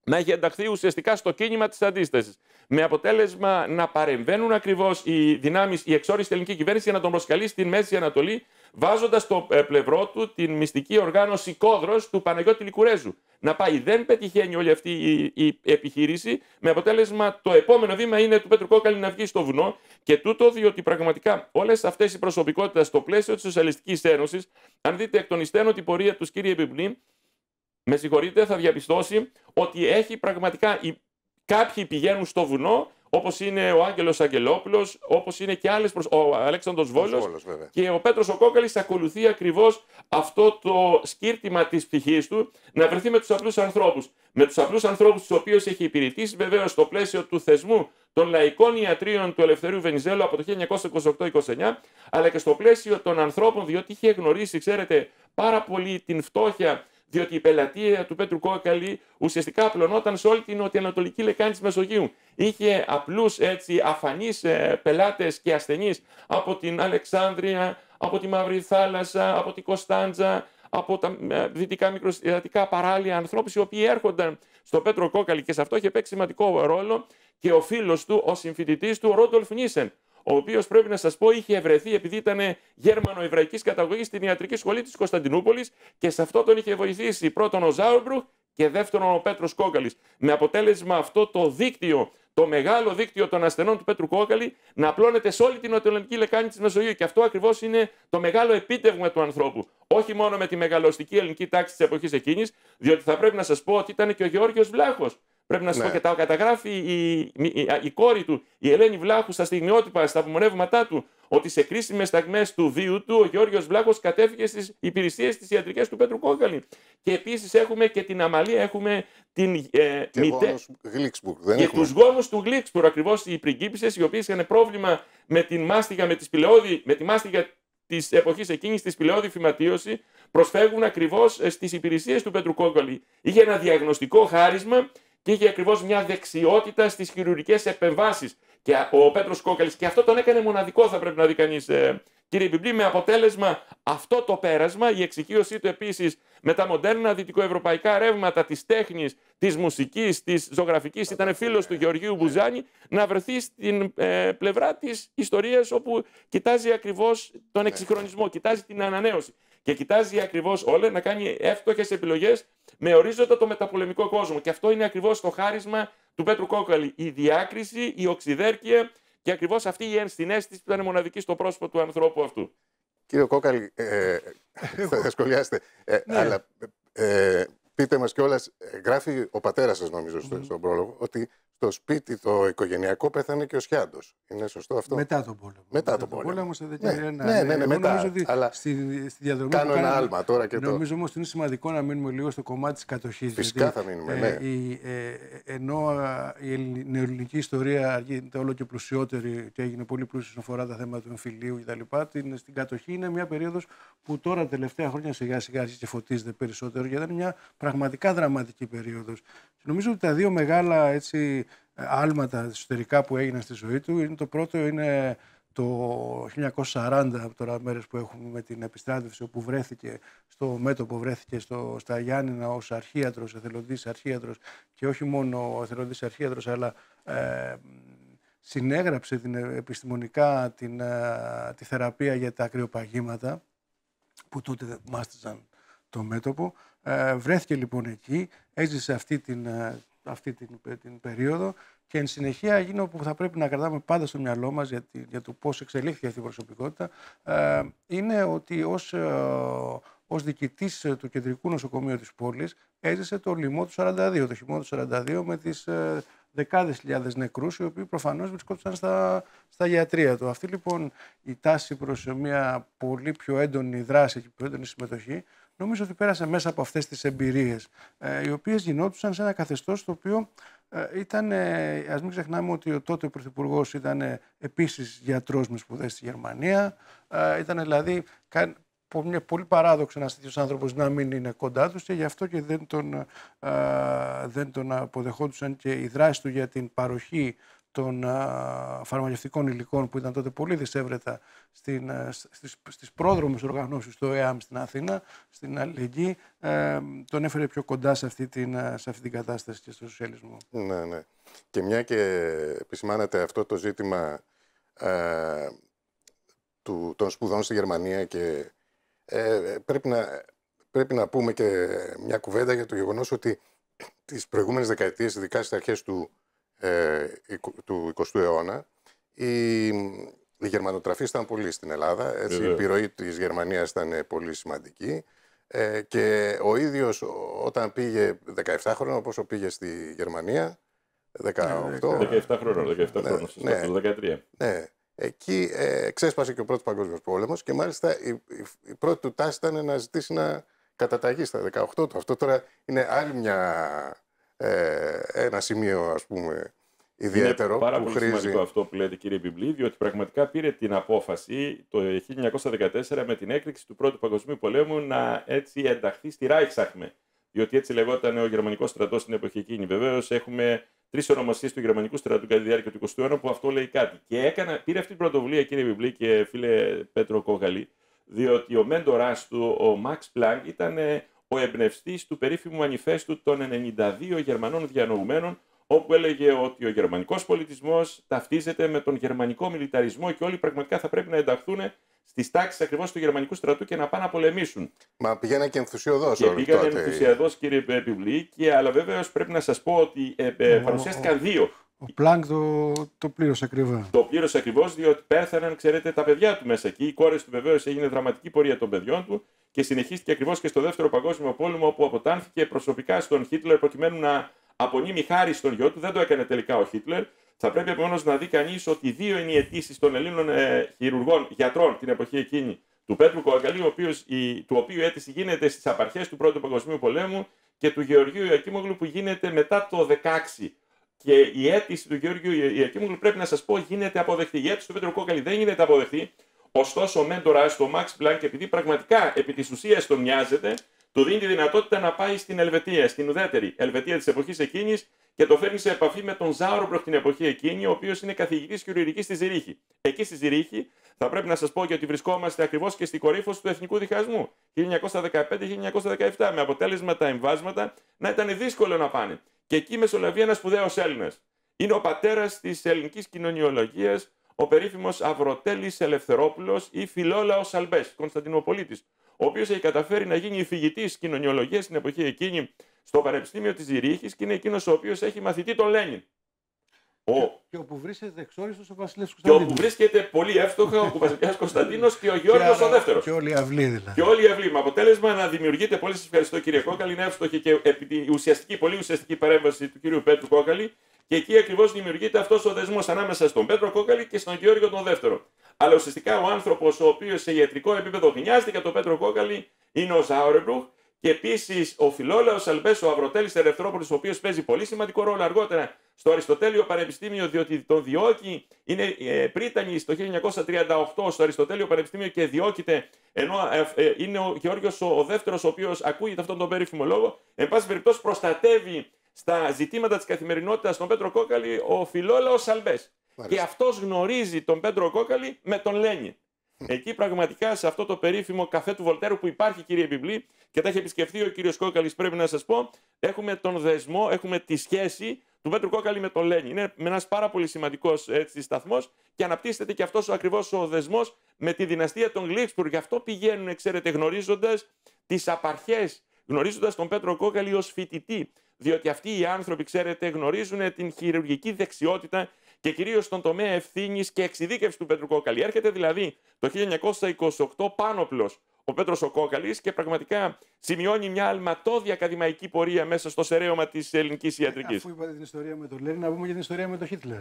να έχει ενταχθεί ουσιαστικά στο κίνημα της αντίστασης με αποτέλεσμα να παρεμβαίνουν ακριβώς οι δυνάμεις, η εξόριστη ελληνική κυβέρνηση για να τον προσκαλεί στην Μέση Ανατολή, βάζοντας στο ε, πλευρό του την μυστική οργάνωση κόδρος του Παναγιώτη Λικουρέζου. Να πάει. Δεν πετυχαίνει όλη αυτή η, επιχείρηση, με αποτέλεσμα το επόμενο βήμα είναι του Πέτρου Κόκαλη να βγει στο βουνό. Και τούτο διότι πραγματικά όλες αυτές οι προσωπικότητες στο πλαίσιο της Σοσιαλιστικής Ένωσης, αν δείτε εκ των υστέρων την πορεία τους κύριε Επιπλή, με συγχωρείτε, θα διαπιστώσει ότι έχει πραγματικά Κάποιοι πηγαίνουν στο βουνό, όπως είναι ο Άγγελος Αγγελόπουλος, όπως είναι και άλλες ο Αλέξανδρος Βόλο. Και ο Πέτρος ο Κόκαλη ακολουθεί ακριβώς αυτό το σκύρτημα της ψυχής του να βρεθεί με τους απλούς ανθρώπους. Με τους απλούς ανθρώπους, τους οποίους έχει υπηρετήσει βεβαίως στο πλαίσιο του θεσμού των λαϊκών ιατρίων του Ελευθερίου Βενιζέλου από το 1928-29, αλλά και στο πλαίσιο των ανθρώπων, διότι είχε γνωρίσει, ξέρετε, πάρα πολύ την φτώχεια διότι η πελατεία του Πέτρου Κόκαλη ουσιαστικά απλωνόταν σε όλη την νοτιοανατολική λεκάνη της Μεσογείου. Είχε απλούς αφανείς ε, πελάτες και ασθενείς από την Αλεξάνδρεια, από τη Μαύρη Θάλασσα, από την Κωνσταντζα, από τα ε, δυτικά μικροστατικά παράλια, ανθρώπους οι οποίοι έρχονταν στο Πέτρο Κόκαλη και σε αυτό είχε παίξει σημαντικό ρόλο και ο φίλος του, ο συμφοιτητής του, ο Ρόντολφ Νίσεν, ο οποίος πρέπει να σας πω είχε ευρεθεί επειδή ήταν γερμανοεβραϊκής καταγωγής στην ιατρική σχολή της Κωνσταντινούπολης και σε αυτό τον είχε βοηθήσει πρώτον ο Ζάουρμπρουχ και δεύτερον ο Πέτρος Κόκαλης. Με αποτέλεσμα αυτό το δίκτυο, το μεγάλο δίκτυο των ασθενών του Πέτρου Κόκαλη, να απλώνεται σε όλη την νοτιοελληνική λεκάνη της Μεσογείου. Και αυτό ακριβώς είναι το μεγάλο επίτευγμα του ανθρώπου. Όχι μόνο με τη μεγαλωστική ελληνική τάξη της εποχής εκείνης, διότι θα πρέπει να σας πω ότι ήταν και ο Γεώργιος Βλάχος, Πρέπει να σου πω ναι. και τα καταγράφει η, η, κόρη του, η Ελένη Βλάχου, στα στιγμιότυπα, στα απομονεύματά του, ότι σε κρίσιμες σταγμέ του βίου του ο Γιώργος Βλάχος κατέφυγε στις υπηρεσίες της ιατρικής του Πέτρου Κόγκαλη. Και επίσης έχουμε και την αμαλία, έχουμε την ε, και μητέ... δεν Και τους γόνους του Γλίξπουργκ, ακριβώς οι πριγκίπισες, οι οποίες είχαν πρόβλημα με, τη μάστιγα της εποχής εκείνης τη πηλαιώδη φυματίωση, προσφεύγουν ακριβώς ε, στις υπηρεσίες του Πέτρου Κόγκαλη. Είχε ένα διαγνωστικό χάρισμα και είχε ακριβώς μια δεξιότητα στις χειρουργικές επεμβάσεις. Και ο Πέτρος Κόκαλης, και αυτό τον έκανε μοναδικό, θα πρέπει να δει κανείς, ε, κύριε Μπιμπλή, με αποτέλεσμα αυτό το πέρασμα, η εξοικείωσή του επίσης με τα μοντέρνα δυτικοευρωπαϊκά ρεύματα της τέχνης, της μουσικής, της ζωγραφικής, ήταν φίλος του Γεωργίου Μπουζάνη, να βρεθεί στην ε, πλευρά της ιστορίας όπου κοιτάζει ακριβώς τον ναι. εξυγχρονισμό, κοιτάζει την ανανέωση και κοιτάζει ακριβώς όλα να κάνει εύστοχες επιλογές με ορίζοντα το μεταπολεμικό κόσμο. Και αυτό είναι ακριβώς το χάρισμα του Πέτρου Κόκαλη. Η διάκριση, η οξυδέρκεια και ακριβώς αυτή η ενσυναίσθηση που ήταν μοναδική στο πρόσωπο του ανθρώπου αυτού. Κύριε Κόκαλη, ε, θα σχολιάσετε. Ε, ναι. Αλλά ε, πείτε μας κιόλας, ε, γράφει ο πατέρας σας, νομιζω στον πρόλογο, ότι το σπίτι το οικογενειακό πέθανε και ο Σιάντος. Είναι σωστό αυτό. Μετά τον πόλεμο. Μετά, τον πόλεμο. πόλεμο σε ναι, ναι, ναι, ναι, μετά. Νομίζω ότι αλλά στη, στη διαδρομή κάνω ένα άλμα τώρα και το. Νομίζω όμως ότι είναι σημαντικό να μείνουμε λίγο στο κομμάτι της κατοχής. Φυσικά θα μείνουμε. Ε, ναι. η, ε, ενώ ε, η νεοελληνική ιστορία γίνεται όλο και πλουσιότερη και έγινε πολύ πλούσια όσον αφορά τα θέματα του εμφυλίου κτλ. Στην κατοχή είναι μια περίοδος που τώρα τελευταία χρόνια σιγά σιγά αρχίζει και φωτίζεται περισσότερο γιατί ήταν μια πραγματικά δραματική περίοδος. Νομίζω ότι τα δύο μεγάλα έτσι, ε, άλματα εσωτερικά που έγιναν στη ζωή του. Είναι το πρώτο είναι το 1940, από τώρα μέρες που έχουμε με την επιστράτευση, όπου βρέθηκε στο μέτωπο, βρέθηκε στο, στα Γιάννηνα ως αρχίατρος, εθελοντής αρχίατρος και όχι μόνο εθελοντής αρχίατρος, αλλά ε, συνέγραψε την, επιστημονικά την, ε, τη θεραπεία για τα ακριοπαγήματα που τότε μάστηζαν το μέτωπο. βρέθηκε λοιπόν εκεί, έζησε αυτή την, αυτή την, την περίοδο και εν συνεχεία εκείνο που θα πρέπει να κρατάμε πάντα στο μυαλό μας για, το πώς εξελίχθηκε αυτή η προσωπικότητα ε, είναι ότι ως, ε, του κεντρικού νοσοκομείου της πόλης έζησε το λοιμό του 42, το χειμώνα του 42 με τις ε, δεκάδες χιλιάδες νεκρούς οι οποίοι προφανώς βρισκόντουσαν στα, στα του. Αυτή λοιπόν η τάση προς μια πολύ πιο έντονη δράση και πιο έντονη συμμετοχή νομίζω ότι πέρασε μέσα από αυτές τις εμπειρίες, ε, οι οποίες γινόντουσαν σε ένα καθεστώς το οποίο ε, ήταν, ας μην ξεχνάμε ότι ο τότε Πρωθυπουργός ήταν επίσης γιατρός με σπουδές στη Γερμανία, ε, ήταν δηλαδή πολύ παράδοξο ένας τέτοιος άνθρωπος να μην είναι κοντά τους και γι' αυτό και δεν τον, δεν τον αποδεχόντουσαν και η δράση του για την παροχή των φαρμακευτικών υλικών που ήταν τότε πολύ δυσέβρετα στην, στις, οργανώσει πρόδρομες οργανώσεις του ΕΑΜ στην Αθήνα, στην Αλληλεγγύη, ε, τον έφερε πιο κοντά σε αυτή, την, σε αυτή την κατάσταση και στο σοσιαλισμό. Ναι, ναι. Και μια και επισημάνεται αυτό το ζήτημα ε, του, των σπουδών στη Γερμανία και ε, πρέπει, να, πρέπει να πούμε και μια κουβέντα για το γεγονός ότι τις προηγούμενες δεκαετίες, ειδικά στις αρχές του ε, του 20ου αιώνα, οι η γερμανοτραφή ήταν πολύ στην Ελλάδα. Έτσι, η επιρροή της Γερμανίας ήταν πολύ σημαντική. Ε, και ο ίδιος όταν πήγε 17 χρόνια, πόσο πήγε στη Γερμανία, 18... 17 ναι, χρόνια 17 ναι, χρόνια ναι, ναι, 13. Ναι. Εκεί ε, ξέσπασε και ο πρώτος παγκόσμιος πόλεμος και μάλιστα η, η, η πρώτη του τάση ήταν να ζητήσει να καταταγεί στα 18 του. Αυτό τώρα είναι άλλη μια ε, ένα σημείο ας πούμε ιδιαίτερο Είναι πάρα που πολύ χρήζει. σημαντικό αυτό που λέτε κύριε Βιβλή, διότι πραγματικά πήρε την απόφαση το 1914 με την έκρηξη του Πρώτου Παγκοσμίου Πολέμου να έτσι ενταχθεί στη Ράιξαχμε. Διότι έτσι λεγόταν ο γερμανικός στρατός στην εποχή εκείνη. Βεβαίως έχουμε τρεις ονομασίες του γερμανικού στρατού κατά τη διάρκεια του 20ου που αυτό λέει κάτι. Και έκανα, πήρε αυτή την πρωτοβουλία, κύριε Βιβλή και φίλε Πέτρο Κογαλή, διότι ο μέντοράς του, ο Μαξ Πλάνκ, ήταν ε, ο εμπνευστής του περίφημου μανιφέστου των 92 Γερμανών διανοουμένων, όπου έλεγε ότι ο γερμανικός πολιτισμός ταυτίζεται με τον γερμανικό μιλιταρισμό και όλοι πραγματικά θα πρέπει να ενταχθούν στις τάξεις ακριβώς του γερμανικού στρατού και να πάνε να πολεμήσουν. Μα πήγανε και ενθουσιοδός Και πήγανε ενθουσιοδό, κύριε Πιβλίκη, αλλά βέβαια πρέπει να σας πω ότι ε, ε, παρουσιάστηκαν δύο. Ο Πλάνκ το, το πλήρωσε ακριβά. Το πλήρωσε ακριβώς, διότι πέθαναν, ξέρετε, τα παιδιά του μέσα εκεί. Οι κόρε του βεβαίως έγινε δραματική πορεία των παιδιών του και συνεχίστηκε ακριβώς και στο Δεύτερο Παγκόσμιο Πόλεμο, όπου αποτάνθηκε προσωπικά στον Χίτλερ προκειμένου να απονείμει χάρη στον γιο του. Δεν το έκανε τελικά ο Χίτλερ. Θα πρέπει επομένως να δει κανείς ότι δύο είναι οι αιτήσεις των Ελλήνων ε, χειρουργών, γιατρών την εποχή εκείνη του Πέτρου Κοαγκαλή, του οποίου η αίτηση γίνεται στις απαρχές του Πρώτου Παγκοσμίου Πολέμου και του Γεωργίου Ιακίμογλου που γίνεται μετά το 16 και η αίτηση του Γεώργιου Ιακήμουλου πρέπει να σας πω γίνεται αποδεκτή. Η αίτηση του Πέτρου Κόκαλη δεν γίνεται αποδεκτή. Ωστόσο, ο μέντορας του, ο Μαξ Πλάνκ, επειδή πραγματικά επί της ουσίας το μοιάζεται, του δίνει τη δυνατότητα να πάει στην Ελβετία, στην ουδέτερη Ελβετία της εποχής εκείνης και το φέρνει σε επαφή με τον Ζάουρο την εποχή εκείνη, ο οποίος είναι καθηγητής χειρουργικής στη Ζηρίχη. Εκεί στη Ζηρίχη θα πρέπει να σας πω και ότι βρισκόμαστε ακριβώς και στην κορύφωση του εθνικού διχασμού 1915-1917, με αποτέλεσμα τα εμβάσματα να ήταν δύσκολο να πάνε. Και εκεί μεσολαβεί ένας σπουδαίος Έλληνας. Είναι ο πατέρας της ελληνικής κοινωνιολογίας, ο περίφημος Αυροτέλη Ελευθερόπουλος ή Φιλόλαος Αλμπές, Κωνσταντινοπολίτη, ο οποίος έχει καταφέρει να γίνει υφηγητή κοινωνιολογίας στην εποχή εκείνη στο Πανεπιστήμιο της Ζηρίχης και είναι εκείνος ο οποίος έχει μαθητή τον Λένιν. Ο... Και όπου βρίσκεται εξόριστος ο Βασιλιά Κωνσταντίνο. Και όπου βρίσκεται πολύ εύστοχα ο Βασιλιάς Κωνσταντίνος και ο Γιώργο ο δεύτερος. Και όλοι η αυλοί δηλαδή. Και όλη η αυλή. Με αποτέλεσμα να δημιουργείται, πολύ σας ευχαριστώ κύριε Κόκαλη, είναι εύστοχη και επί ουσιαστική, πολύ ουσιαστική παρέμβαση του κύριου Πέτρου Κόκαλη. Και εκεί ακριβώς δημιουργείται αυτός ο δεσμός ανάμεσα στον Πέτρο Κόκαλη και στον Γιώργο τον δεύτερο. Αλλά ουσιαστικά ο άνθρωπος ο οποίος σε ιατρικό επίπεδο γνιάζεται για τον Πέτρο Κόκαλη είναι ο Ζάουρεμπρουχ και επίσης ο Φιλόλαος ο Αυροτέλη Ερευθρόπολη, ο οποίος παίζει πολύ σημαντικό ρόλο αργότερα στο Αριστοτέλειο Πανεπιστήμιο, διότι τον διώκει, είναι ε, πρίτανη το 1938 στο Αριστοτέλειο Πανεπιστήμιο και διώκεται, ενώ ε, ε, είναι ο Γεώργιος ο, ο δεύτερος, ο οποίος ακούγεται αυτόν τον περίφημο λόγο. Εν πάση περιπτώσει, προστατεύει στα ζητήματα της καθημερινότητας τον Πέτρο Κόκαλη ο Φιλόλαος Αλμπές. Και αυτός γνωρίζει τον Πέτρο Κόκαλη με τον Λένιν. Εκεί πραγματικά σε αυτό το περίφημο καφέ του Βολτέρου που υπάρχει, κύριε Μπιμπλή, και τα έχει επισκεφθεί ο κύριος Κόκαλης, πρέπει να σας πω, έχουμε τον δεσμό, έχουμε τη σχέση του Πέτρου Κόκαλη με τον Λένι. Είναι ένας πάρα πολύ σημαντικός σταθμός και αναπτύσσεται και αυτός ακριβώς ο δεσμός με τη δυναστεία των Γλίξπουργκ. Γι' αυτό πηγαίνουν, ξέρετε, γνωρίζοντας τις απαρχές, γνωρίζοντας τον Πέτρο Κόκαλη ως φοιτητή. Διότι αυτοί οι άνθρωποι, ξέρετε, γνωρίζουν την χειρουργική δεξιότητα και κυρίως στον τομέα ευθύνης και εξειδίκευσης του Πέτρου Κόκαλη. Έρχεται δηλαδή το 1928 πάνωπλο ο Πέτρος ο Κόκαλης και πραγματικά σημειώνει μια αλματώδη ακαδημαϊκή πορεία μέσα στο στερέωμα της ελληνικής ε, ιατρικής. Αφού είπατε την ιστορία με τον Λέρι, να πούμε και την ιστορία με τον Χίτλερ.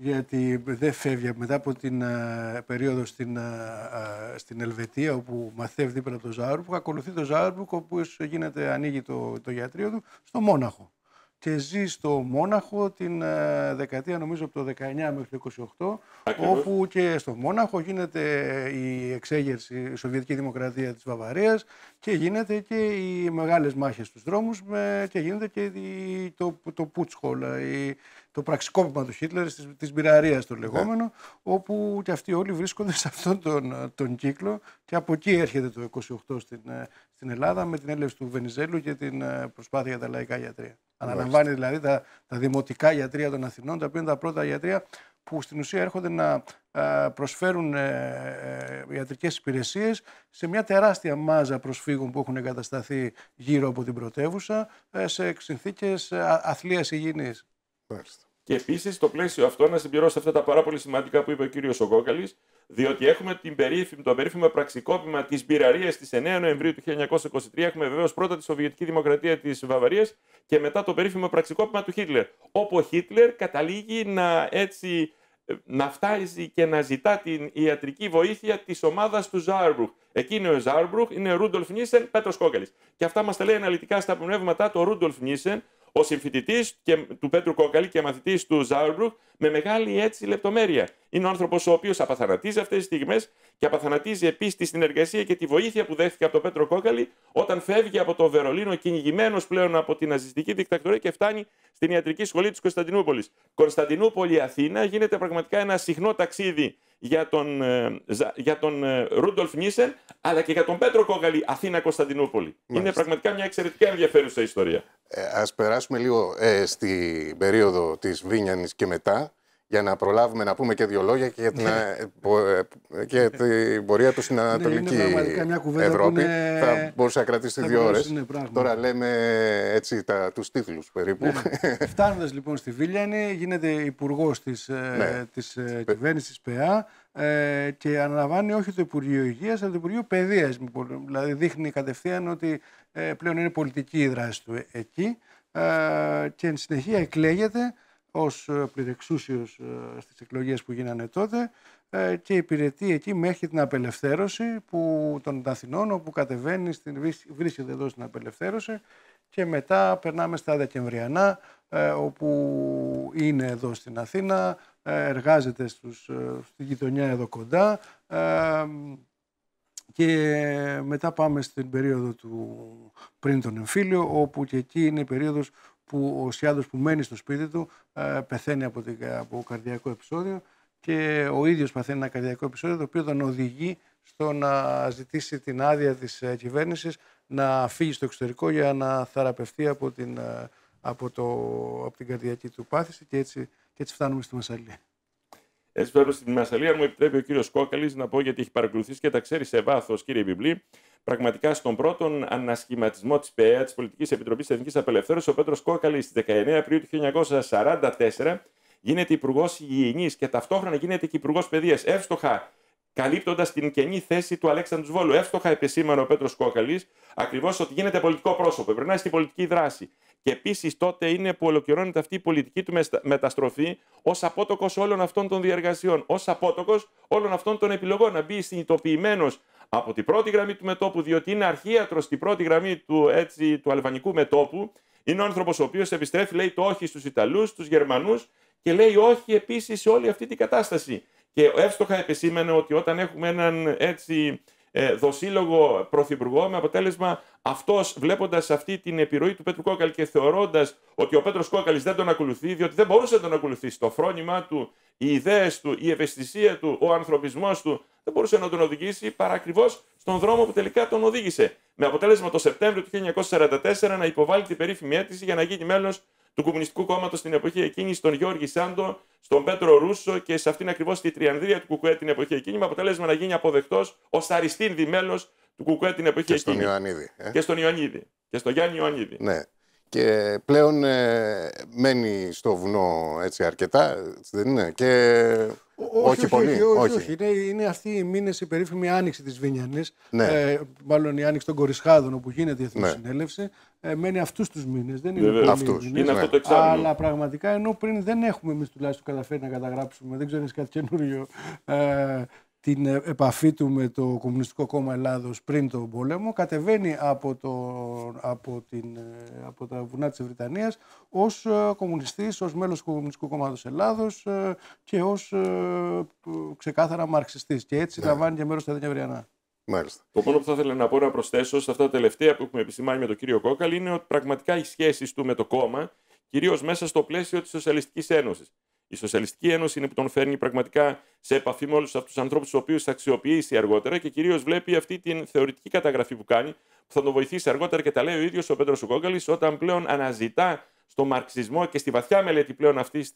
Γιατί δεν φεύγει μετά από την ε, περίοδο στην, α, ε, στην Ελβετία, όπου μαθαίνει δίπλα από τον Ζάουρμπουκ, ακολουθεί τον Ζάουρμπουκ, όπου γίνεται, ανοίγει το, το του, στο Μόναχο και ζει στο Μόναχο την ε, δεκαετία νομίζω από το 19 μέχρι το 28 όπου και στο Μόναχο γίνεται η εξέγερση η Σοβιετική Δημοκρατία της Βαβαρίας και γίνεται και οι μεγάλες μάχες στους δρόμους και γίνεται και το, το Πούτσχολα, το πραξικόπημα του Χίτλερ, της μπειραρία το λεγόμενο, ναι. όπου και αυτοί όλοι βρίσκονται σε αυτόν τον, τον κύκλο και από εκεί έρχεται το 1928 στην, στην Ελλάδα με την έλευση του Βενιζέλου και την ε, προσπάθεια για τα λαϊκά γιατρία. Αναλαμβάνει δηλαδή τα, τα δημοτικά γιατρία των Αθηνών, τα οποία είναι τα πρώτα γιατρία που στην ουσία έρχονται να ε, προσφέρουν ε, ιατρικές υπηρεσίες σε μια τεράστια μάζα προσφύγων που έχουν εγκατασταθεί γύρω από την πρωτεύουσα σε συνθήκες αθλίας υγιεινής. Μάλιστα. Και επίσης το πλαίσιο αυτό να συμπληρώσω αυτά τα πάρα πολύ σημαντικά που είπε ο κύριος Ογκόκαλης, διότι έχουμε την περίφημη, το περίφημο πραξικόπημα της πυραρία τη 9 Νοεμβρίου του 1923. Έχουμε βεβαίως πρώτα τη Σοβιετική Δημοκρατία της Βαβαρίας και μετά το περίφημο πραξικόπημα του Χίτλερ. Όπου ο Χίτλερ καταλήγει να έτσι ε, να φτάσει και να ζητά την ιατρική βοήθεια της ομάδας του Ζάρμπρουχ. Εκεί ο Ζάρμπρουχ, είναι ο Ρούντολφ Νίσεν, Πέτρος Κόκαλης. Και αυτά μας τα λέει αναλυτικά στα πνεύματά του ο Ρούντολφ Νίσεν, ο συμφοιτητής του Πέτρου Κόκαλη και μαθητής του Ζάουρμπρουκ με μεγάλη έτσι λεπτομέρεια είναι ο άνθρωπος ο οποίος απαθανατίζει αυτές τις στιγμές και απαθανατίζει επίσης τη συνεργασία και τη βοήθεια που δέχθηκε από τον Πέτρο Κόκαλη όταν φεύγει από το Βερολίνο κυνηγημένος πλέον από την ναζιστική δικτατορία και φτάνει στην ιατρική σχολή της Κωνσταντινούπολης. Κωνσταντινούπολη-Αθήνα γίνεται πραγματικά ένα συχνό ταξίδι για τον, ε, για τον ε, Ρούντολφ Νίσεν, αλλά και για τον Πέτρο Κόγκαλη, Αθήνα-Κωνσταντινούπολη. Είναι πραγματικά μια εξαιρετικά ενδιαφέρουσα ιστορία. Ε, περάσουμε λίγο ε, στην περίοδο της Βίνιανης και μετά για να προλάβουμε να πούμε και δύο λόγια και για την, ναι. ε, ε, και την πορεία του στην ναι, Ανατολική Ευρώπη. Είναι... Θα μπορούσε να κρατήσει δύο ώρες. Ναι, Τώρα λέμε έτσι τους τίτλους περίπου. Φτάνοντας λοιπόν στη Βίλιανη, γίνεται υπουργός της της, ε, κυβέρνησης ΠΕΑ και αναλαμβάνει όχι το Υπουργείο Υγείας, αλλά το Υπουργείο Παιδείας. Δηλαδή δείχνει κατευθείαν ότι πλέον είναι πολιτική η δράση του εκεί και εν συνεχεία εκλέγεται ως ε, πληρεξούσιος ε, στις εκλογές που γίνανε τότε ε, και υπηρετεί εκεί μέχρι την απελευθέρωση που, των Αθηνών που κατεβαίνει, στην, βρίσκεται εδώ στην απελευθέρωση και μετά περνάμε στα Δεκεμβριανά όπου είναι εδώ στην Αθήνα, εργάζεται στους, στη γειτονιά εδώ κοντά και μετά πάμε στην περίοδο του πριν τον εμφύλιο όπου και εκεί είναι η περίοδος που ο Σιάδος που μένει στο σπίτι του ε, πεθαίνει από, την, από καρδιακό επεισόδιο και ο ίδιος παθαίνει ένα καρδιακό επεισόδιο το οποίο τον οδηγεί στο να ζητήσει την άδεια της ε, κυβέρνησης να φύγει στο εξωτερικό για να θεραπευτεί από την, ε, από το, από την καρδιακή του πάθηση και έτσι, έτσι φτάνουμε στη Μασαλία. Έτσι, βέβαια, στην Μασαλία, μου επιτρέπει ο κύριος Κόκαλης να πω γιατί έχει παρακολουθήσει και τα ξέρει σε βάθος, κύριε Βιβλή. Πραγματικά, στον πρώτον ανασχηματισμό της ΠΕΑ, της Πολιτικής Επιτροπής Εθνικής Απελευθέρωσης, ο Πέτρος Κόκαλης στις 19 Απριλίου του 1944 γίνεται Υπουργός Υγιεινής και ταυτόχρονα γίνεται και Υπουργός Παιδείας. Εύστοχα καλύπτοντας την κενή θέση του Αλέξανδρου Βόλου. Εύστοχα επισήμανε ο Πέτρος Κόκαλης ακριβώς ότι γίνεται πολιτικό πρόσωπο, περνάει στην πολιτική δράση. Και επίσης τότε είναι που ολοκληρώνεται αυτή η πολιτική του μεταστροφή ως απότοκος όλων αυτών των διεργασιών, ως απότοκος όλων αυτών των επιλογών. Να μπει συνειδητοποιημένος από την πρώτη γραμμή του μετόπου, διότι είναι αρχίατρος στην πρώτη γραμμή του, έτσι, του αλβανικού μετόπου. Είναι ο άνθρωπος ο οποίος επιστρέφει, λέει το όχι στους Ιταλούς, στους Γερμανούς και λέει όχι επίσης σε όλη αυτή την κατάσταση. Και εύστοχα επισήμανε ότι όταν έχουμε έναν έτσι ε, δοσύλλογο πρωθυπουργό με αποτέλεσμα αυτός βλέποντας αυτή την επιρροή του Πέτρου Κόκαλη και θεωρώντας ότι ο Πέτρος Κόκαλης δεν τον ακολουθεί, διότι δεν μπορούσε να τον ακολουθήσει. Το φρόνημά του, οι ιδέες του, η ευαισθησία του, ο ανθρωπισμός του δεν μπορούσε να τον οδηγήσει παρά ακριβώς στον δρόμο που τελικά τον οδήγησε. Με αποτέλεσμα το Σεπτέμβριο του 1944 να υποβάλει την περίφημη αίτηση για να γίνει μέλος του Κομμουνιστικού Κόμματος στην εποχή εκείνη, στον Γιώργη Σάντο, στον Πέτρο Ρούσο και σε αυτήν ακριβώς τη τριανδρία του Κουκουέ την εποχή εκείνη, με αποτέλεσμα να γίνει αποδεκτός ως αριστίνδη μέλος του Κουκουέ την εποχή και εκείνη. Στον Ιωαννίδη, ε. Και στον Ιωαννίδη. Και στον Γιάννη Ιωαννίδη. Ναι. Και πλέον ε, μένει στο βουνό έτσι αρκετά, έτσι δεν είναι. Και όχι, όχι, πολύ. Όχι, Είναι, είναι αυτοί οι μήνε, η περίφημη άνοιξη της Βίνιανης. Ναι. Ε, μάλλον η άνοιξη των Κορισχάδων, όπου γίνεται η Εθνική ναι. Συνέλευση. Ε, μένει αυτούς τους μήνες. Δεν είναι Μήνες, αυτό ναι. Αλλά πραγματικά ενώ πριν δεν έχουμε εμείς τουλάχιστον καταφέρει να καταγράψουμε, δεν ξέρει κάτι καινούριο. Ε, την ε, επαφή του με το Κομμουνιστικό Κόμμα Ελλάδος πριν τον πόλεμο, κατεβαίνει από, το, από, την, ε, από τα βουνά της Βρυτανίας ως ε, κομμουνιστής, ως μέλος του Κομμουνιστικού Κόμματος Ελλάδος και ως ξεκάθαρα μαρξιστής. Και έτσι ναι. τα λαμβάνει και μέρος στα Δεκεμβριανά. Μάλιστα. Το μόνο που θα ήθελα να πω να προσθέσω σε αυτά τα τελευταία που έχουμε επισημάνει με τον κύριο Κόκαλ είναι ότι πραγματικά οι σχέσεις του με το κόμμα, κυρίως μέσα στο πλαίσιο της Σοσιαλιστικής Ένωσης. Η Σοσιαλιστική Ένωση είναι που τον φέρνει πραγματικά σε επαφή με όλους αυτούς τους ανθρώπους, τους οποίους θα αξιοποιήσει αργότερα και κυρίως βλέπει αυτή την θεωρητική καταγραφή που κάνει, που θα τον βοηθήσει αργότερα και τα λέει ο ίδιος ο Πέτρος Ουκόγκαλη, όταν πλέον αναζητά στο μαρξισμό και στη βαθιά μελέτη πλέον αυτής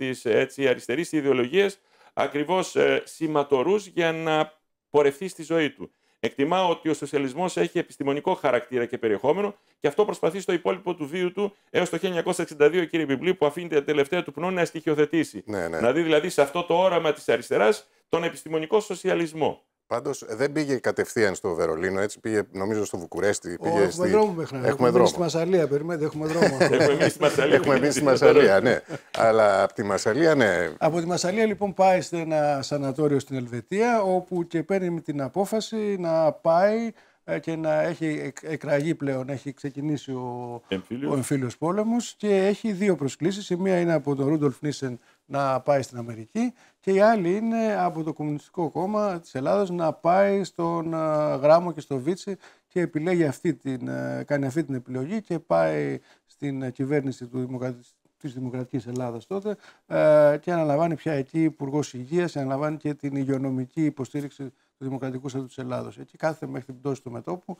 τη αριστερής ιδεολογίας ακριβώς ε, σηματορούς για να πορευτεί στη ζωή του. Εκτιμάω ότι ο σοσιαλισμός έχει επιστημονικό χαρακτήρα και περιεχόμενο και αυτό προσπαθεί στο υπόλοιπο του βίου του έως το 1962, κύριε Βιβλίου, που αφήνεται τελευταία του πνοή να στοιχειοθετήσει. Ναι, ναι. Να δει δηλαδή σε αυτό το όραμα της αριστεράς τον επιστημονικό σοσιαλισμό. Πάντως ε, δεν πήγε κατευθείαν στο Βερολίνο, έτσι πήγε νομίζω στο Βουκουρέστι. Πήγε έχουμε στη... δρόμο να Έχουμε, δρόμο. Στη Μασαλία, περιμένετε, έχουμε δρόμο. έχουμε εμείς στη Μασαλία, ναι. Αλλά από τη Μασαλία, ναι. Από τη Μασαλία λοιπόν πάει σε ένα σανατόριο στην Ελβετία, όπου και παίρνει την απόφαση να πάει ε, και να έχει εκραγεί πλέον, έχει ξεκινήσει ο, εμφύλιος. ο εμφύλιος πόλεμος και έχει δύο προσκλήσεις. Η μία είναι από τον Ρούντολφ Νίσεν να πάει στην Αμερική και η άλλη είναι από το Κομμουνιστικό Κόμμα της Ελλάδα να πάει στον ε, Γράμμο και στο Βίτσι και επιλέγει αυτή την, ε, κάνει αυτή την επιλογή και πάει στην κυβέρνηση του Δημοκρατικού της Δημοκρατικής Ελλάδας τότε ε, και αναλαμβάνει πια εκεί υπουργός υγείας, αναλαμβάνει και την υγειονομική υποστήριξη του Δημοκρατικού Στρατού της Ελλάδος. Εκεί κάθεται μέχρι την πτώση του μετόπου,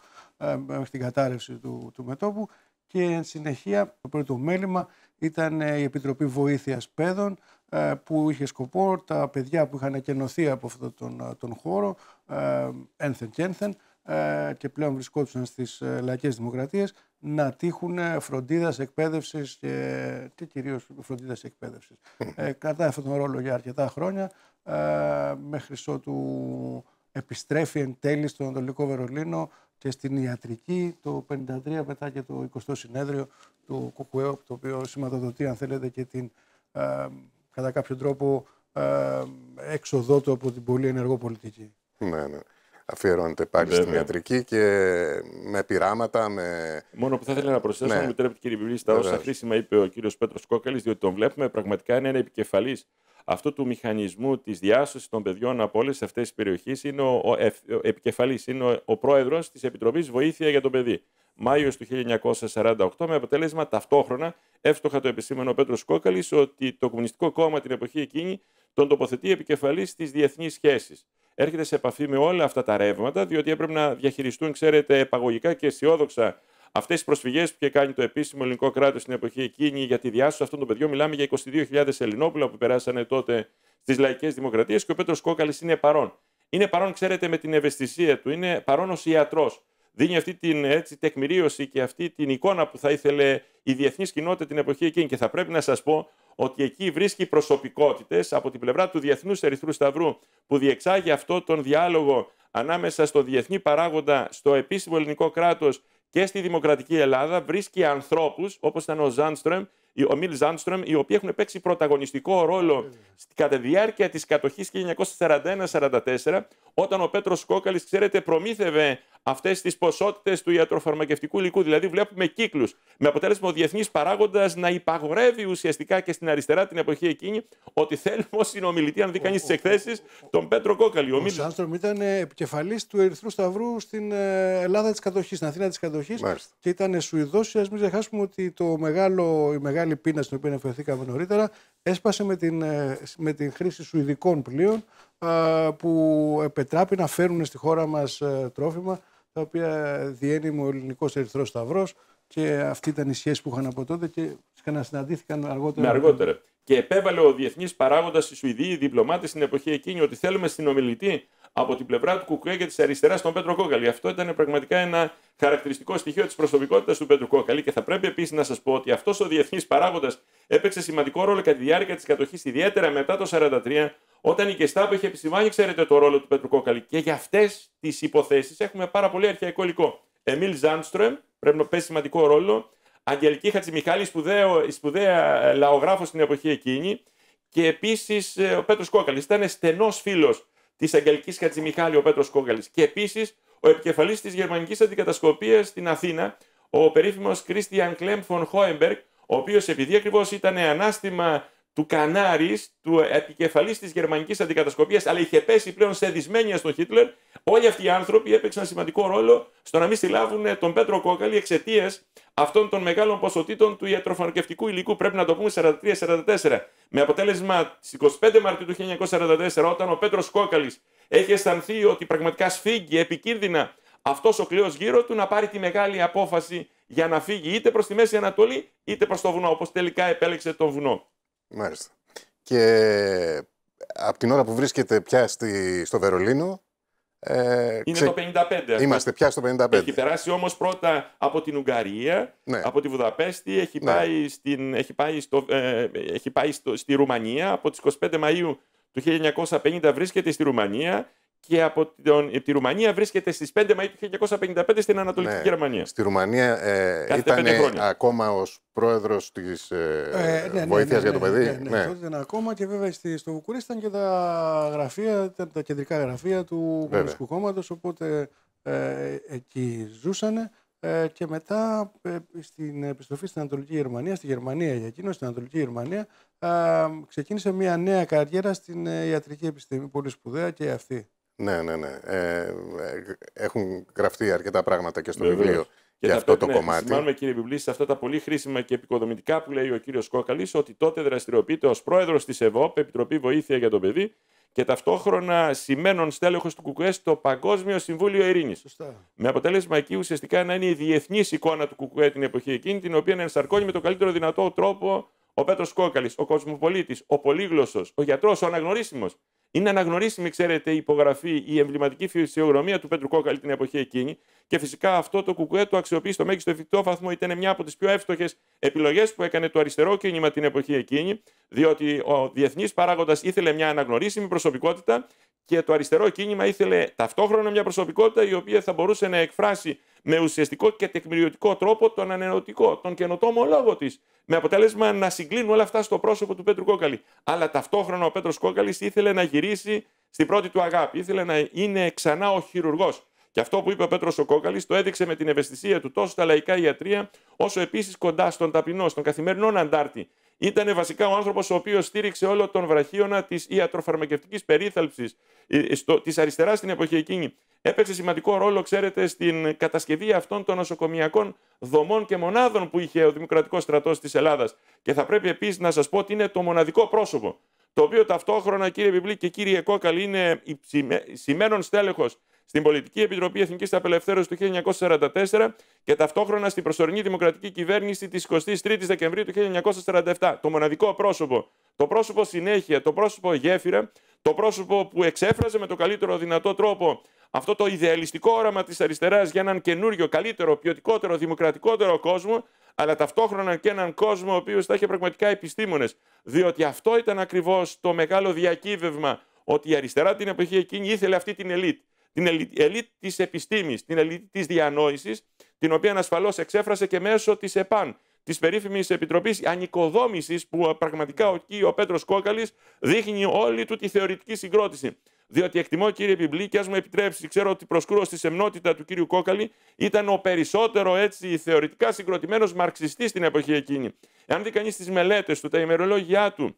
μέχρι την κατάρρευση του, του μετόπου και εν συνεχεία το πρώτο μέλημα ήταν ε, η Επιτροπή Βοήθειας Παιδών ε, που είχε σκοπό τα παιδιά που είχαν εκενωθεί από αυτόν τον, ε, τον χώρο ένθεν και ένθεν και πλέον βρισκόντουσαν στις λαϊκές δημοκρατίες να τύχουν φροντίδας εκπαίδευσης και, και κυρίως φροντίδας εκπαίδευσης. Ε, αυτόν τον ρόλο για αρκετά χρόνια μέχρι ότου επιστρέφει εν τέλει στο Ανατολικό Βερολίνο και στην ιατρική το 1953 μετά και το 20ο συνέδριο του ΚΟΚΟΕΟΠ, το οποίο σηματοδοτεί αν θέλετε και την ε, κατά κάποιο τρόπο ε, έξοδό του από την πολύ ενεργό πολιτική. Ναι, ναι. Αφιερώνεται πάλι στην ιατρική και με πειράματα. Με... Μόνο που θα ήθελα να προσθέσω, ναι. αν μου επιτρέπετε κύριε στα όσα χρήσιμα είπε ο κύριος Πέτρος Κόκαλης, διότι τον βλέπουμε πραγματικά είναι ένα επικεφαλής αυτό του μηχανισμού της διάσωσης των παιδιών από όλες αυτές τις περιοχές είναι ο, επικεφαλής, είναι ο, ο πρόεδρος της Επιτροπής Βοήθεια για το Παιδί. Μάιος του 1948 με αποτέλεσμα ταυτόχρονα εύστοχα το επισήμενο ο Πέτρος Κόκαλης ότι το Κομμουνιστικό Κόμμα την εποχή εκείνη τον τοποθετεί επικεφαλής στι διεθνεί σχέσει. Έρχεται σε επαφή με όλα αυτά τα ρεύματα, διότι έπρεπε να διαχειριστούν, ξέρετε, επαγωγικά και αισιόδοξα Αυτές οι προσφυγές που είχε κάνει το επίσημο ελληνικό κράτος στην εποχή εκείνη για τη διάσωση αυτών των παιδιών, μιλάμε για 22.000 Ελληνόπουλα που περάσανε τότε στις λαϊκές δημοκρατίες και ο Πέτρος Κόκαλης είναι παρόν. Είναι παρόν, ξέρετε, με την ευαισθησία του, είναι παρόν ως ιατρός. Δίνει αυτή την έτσι, τεκμηρίωση και αυτή την εικόνα που θα ήθελε η διεθνής κοινότητα την εποχή εκείνη. Και θα πρέπει να σας πω ότι εκεί βρίσκει προσωπικότητες από την πλευρά του Διεθνούς Ερυθρού Σταυρού που διεξάγει αυτό τον διάλογο ανάμεσα στο διεθνή παράγοντα, στο επίσημο ελληνικό κράτος και στη Δημοκρατική Ελλάδα βρίσκει ανθρώπους, όπως ήταν ο Ζάνστρεμ, ο Μίλ Ζάνστρομ, οι οποίοι έχουν παίξει πρωταγωνιστικό ρόλο κατά τη διάρκεια της κατοχής 1941-44, όταν ο Πέτρος Κόκαλη, ξέρετε, προμήθευε αυτές τις ποσότητες του ιατροφαρμακευτικού υλικού. Δηλαδή, βλέπουμε κύκλους. Με αποτέλεσμα ο διεθνής παράγοντας να υπαγορεύει ουσιαστικά και στην αριστερά την εποχή εκείνη ότι θέλουμε ως συνομιλητή, αν δει κανείς τις εκθέσει, τον Πέτρο Κόκαλη. Ο, ο, ο, ήταν ε, επικεφαλής του Ερυθρού Σταυρού στην ε, Ελλάδα της κατοχής, στην Αθήνα της κατοχής. Και ήταν Σουηδός. Ας μην ξεχάσουμε ότι το μεγάλο, η μεγάλη μεγάλη στην οποία αναφερθήκαμε νωρίτερα έσπασε με την, ε, με την χρήση σουηδικών πλοίων που επετράπη να φέρουν στη χώρα μας ε, τρόφιμα τα οποία διένει ο ελληνικός Ερυθρός Σταυρός και αυτή ήταν η σχέση που είχαν από τότε και ξανασυναντήθηκαν αργότερα. Με αργότερα. Και επέβαλε ο διεθνής παράγοντας στη Σουηδοί, οι διπλωμάτε στην εποχή εκείνη, ότι θέλουμε συνομιλητή από την πλευρά του Κουκουέ και της αριστεράς στον Πέτρο Κόκαλη. Αυτό ήταν πραγματικά ένα χαρακτηριστικό στοιχείο της προσωπικότητας του Πέτρου Κόκαλη. Και θα πρέπει επίσης να σας πω ότι αυτός ο διεθνής παράγοντας έπαιξε σημαντικό ρόλο κατά τη διάρκεια της κατοχής, ιδιαίτερα μετά το 1943, όταν η Κεστάπο είχε επισημάνει, ξέρετε, το ρόλο του Πέτρου Κόκαλη. Και για αυτές τις υποθέσεις έχουμε πάρα πολύ αρχαϊκό υλικό. Εμίλ πρέπει να παίζει σημαντικό ρόλο. Αγγελική Χατζημιχάλη, σπουδαίο, σπουδαία ε, λαογράφος στην εποχή εκείνη. Και επίσης ε, ο Πέτρος Κόκαλης ήταν στενός φίλος της Αγγελικής Χατζημιχάλη, ο Πέτρος Κόγκαλη. Και επίσης ο επικεφαλής της γερμανικής αντικατασκοπίας στην Αθήνα, ο περίφημος Κρίστιαν Κλέμ φον Χόεμπεργκ, ο οποίος επειδή ακριβώς ήταν ανάστημα του Κανάρης, του επικεφαλής της γερμανικής αντικατασκοπίας, αλλά είχε πέσει πλέον σε δυσμένεια στον Χίτλερ. Όλοι αυτοί οι άνθρωποι έπαιξαν σημαντικό ρόλο στο να μην συλλάβουν τον Πέτρο Κόκαλη εξαιτίας αυτών των μεγάλων ποσοτήτων του ιατροφαρμακευτικού υλικού, πρέπει να το πούμε 43-44. Με αποτέλεσμα στις 25 Μαρτίου του 1944, όταν ο Πέτρος Κόκαλης έχει αισθανθεί ότι πραγματικά σφίγγει επικίνδυνα αυτός ο κλειός γύρω του, να πάρει τη μεγάλη απόφαση για να φύγει είτε προς τη Μέση Ανατολή είτε προς το βουνό, όπως τελικά επέλεξε τον βουνό. Μάλιστα. Και ε, από την ώρα που βρίσκεται πια στη, στο Βερολίνο. Ε, είναι το 55. Είμαστε πια στο 55. Έχει περάσει όμως πρώτα από την Ουγγαρία, ναι. από τη Βουδαπέστη, έχει ναι. πάει, στην, έχει πάει, στο, ε, έχει πάει στη Ρουμανία. Από τις 25 Μαου του 1950 βρίσκεται στη Ρουμανία και από, τον, ε, τη Ρουμανία βρίσκεται στις 5 Μαΐου 1955 στην Ανατολική ναι. Γερμανία. Στη Ρουμανία ε, ήταν ακόμα ως πρόεδρος της βοήθεια ε, ναι, ναι, βοήθειας για το παιδί. Ναι, ναι, ήταν ακόμα και βέβαια στο Βουκουρέστι ήταν και τα, γραφεία, τα κεντρικά γραφεία του Κομμουνιστικού Κόμματος. οπότε εκεί ζούσανε. και μετά στην επιστροφή στην Ανατολική Γερμανία, στη Γερμανία για εκείνο, στην Ανατολική Γερμανία, ξεκίνησε μια νέα καριέρα στην ιατρική επιστήμη, πολύ σπουδαία και αυτή. Ναι, ναι, ναι. Ε, ε, έχουν γραφτεί αρκετά πράγματα και στο βιβλίο για αυτό το ναι, κομμάτι. Σημάνουμε, κύριε Βιβλίση, σε αυτά τα πολύ χρήσιμα και επικοδομητικά που λέει ο κύριος Κόκαλης, ότι τότε δραστηριοποιείται ως πρόεδρος της ΕΒΟΠ, Επιτροπή Βοήθεια για το Παιδί, και ταυτόχρονα σημαίνων στέλεχος του ΚΚΕ στο Παγκόσμιο Συμβούλιο Ειρήνης. Με αποτέλεσμα εκεί ουσιαστικά να είναι η διεθνής εικόνα του Κουκουέ την εποχή εκείνη, την οποία να ενσαρκώνει με τον καλύτερο δυνατό τρόπο ο Πέτρος Κόκαλης, ο κοσμοπολίτης, ο πολύγλωσσος, ο γιατρός, ο αναγνωρίσιμος. Είναι αναγνωρίσιμη, ξέρετε, η υπογραφή, η εμβληματική φυσιογνωμία του Πέτρου Κόκαλη την εποχή εκείνη. Και φυσικά αυτό το κουκουέ το αξιοποιεί στο μέγιστο εφικτό βαθμό. Ήταν μια από τις πιο εύστοχες επιλογές που έκανε το αριστερό κίνημα την εποχή εκείνη, διότι ο διεθνής παράγοντας ήθελε μια αναγνωρίσιμη προσωπικότητα και το αριστερό κίνημα ήθελε ταυτόχρονα μια προσωπικότητα η οποία θα μπορούσε να εκφράσει με ουσιαστικό και τεκμηριωτικό τρόπο τον ανενωτικό, τον καινοτόμο λόγο της. Με αποτέλεσμα να συγκλίνουν όλα αυτά στο πρόσωπο του Πέτρου Κόκαλη. Αλλά ταυτόχρονα ο Πέτρος Κόκαλης ήθελε να γυρίσει στην πρώτη του αγάπη. Ήθελε να είναι ξανά ο χειρουργός. Και αυτό που είπε ο Πέτρος ο Κόκαλης το έδειξε με την ευαισθησία του τόσο στα λαϊκά ιατρία, όσο επίσης κοντά στον ταπεινό, στον καθημερινό αντάρτη ήταν βασικά ο άνθρωπος ο οποίος στήριξε όλο τον βραχίωνα της ιατροφαρμακευτικής περίθαλψης ε, της αριστεράς στην εποχή εκείνη. Έπαιξε σημαντικό ρόλο, ξέρετε, στην κατασκευή αυτών των νοσοκομιακών δομών και μονάδων που είχε ο Δημοκρατικός Στρατός της Ελλάδας. Και θα πρέπει επίσης να σας πω ότι είναι το μοναδικό πρόσωπο, το οποίο ταυτόχρονα, κύριε Βιβλί και κύριε Κόκαλ, είναι σημαίνον στέλεχος στην Πολιτική Επιτροπή Εθνικής Απελευθέρωσης του 1944 και ταυτόχρονα στην προσωρινή δημοκρατική κυβέρνηση της 23η Δεκεμβρίου του 1947. Το μοναδικό πρόσωπο, το πρόσωπο συνέχεια, το πρόσωπο γέφυρα, το πρόσωπο που εξέφραζε με το καλύτερο δυνατό τρόπο αυτό το ιδεαλιστικό όραμα της αριστεράς για έναν καινούριο, καλύτερο, ποιοτικότερο, δημοκρατικότερο κόσμο, αλλά ταυτόχρονα και έναν κόσμο ο οποίος θα είχε πραγματικά επιστήμονες. Διότι αυτό ήταν ακριβώς το μεγάλο διακύβευμα ότι η αριστερά την εποχή εκείνη ήθελε αυτή την ελίτ την ελίτ της επιστήμης, την ελίτ της διανόησης, την οποία ασφαλώ εξέφρασε και μέσω της ΕΠΑΝ, της περίφημης Επιτροπής Ανοικοδόμησης, που πραγματικά ο, ο Πέτρος Κόκαλης δείχνει όλη του τη θεωρητική συγκρότηση. Διότι εκτιμώ, κύριε Πιμπλή, και ας μου επιτρέψει, ξέρω ότι προσκρούω στη σεμνότητα του κύριου Κόκαλη, ήταν ο περισσότερο έτσι θεωρητικά συγκροτημένος μαρξιστής στην εποχή εκείνη. Εάν δει κανείς τις μελέτες του, τα ημερολόγια του,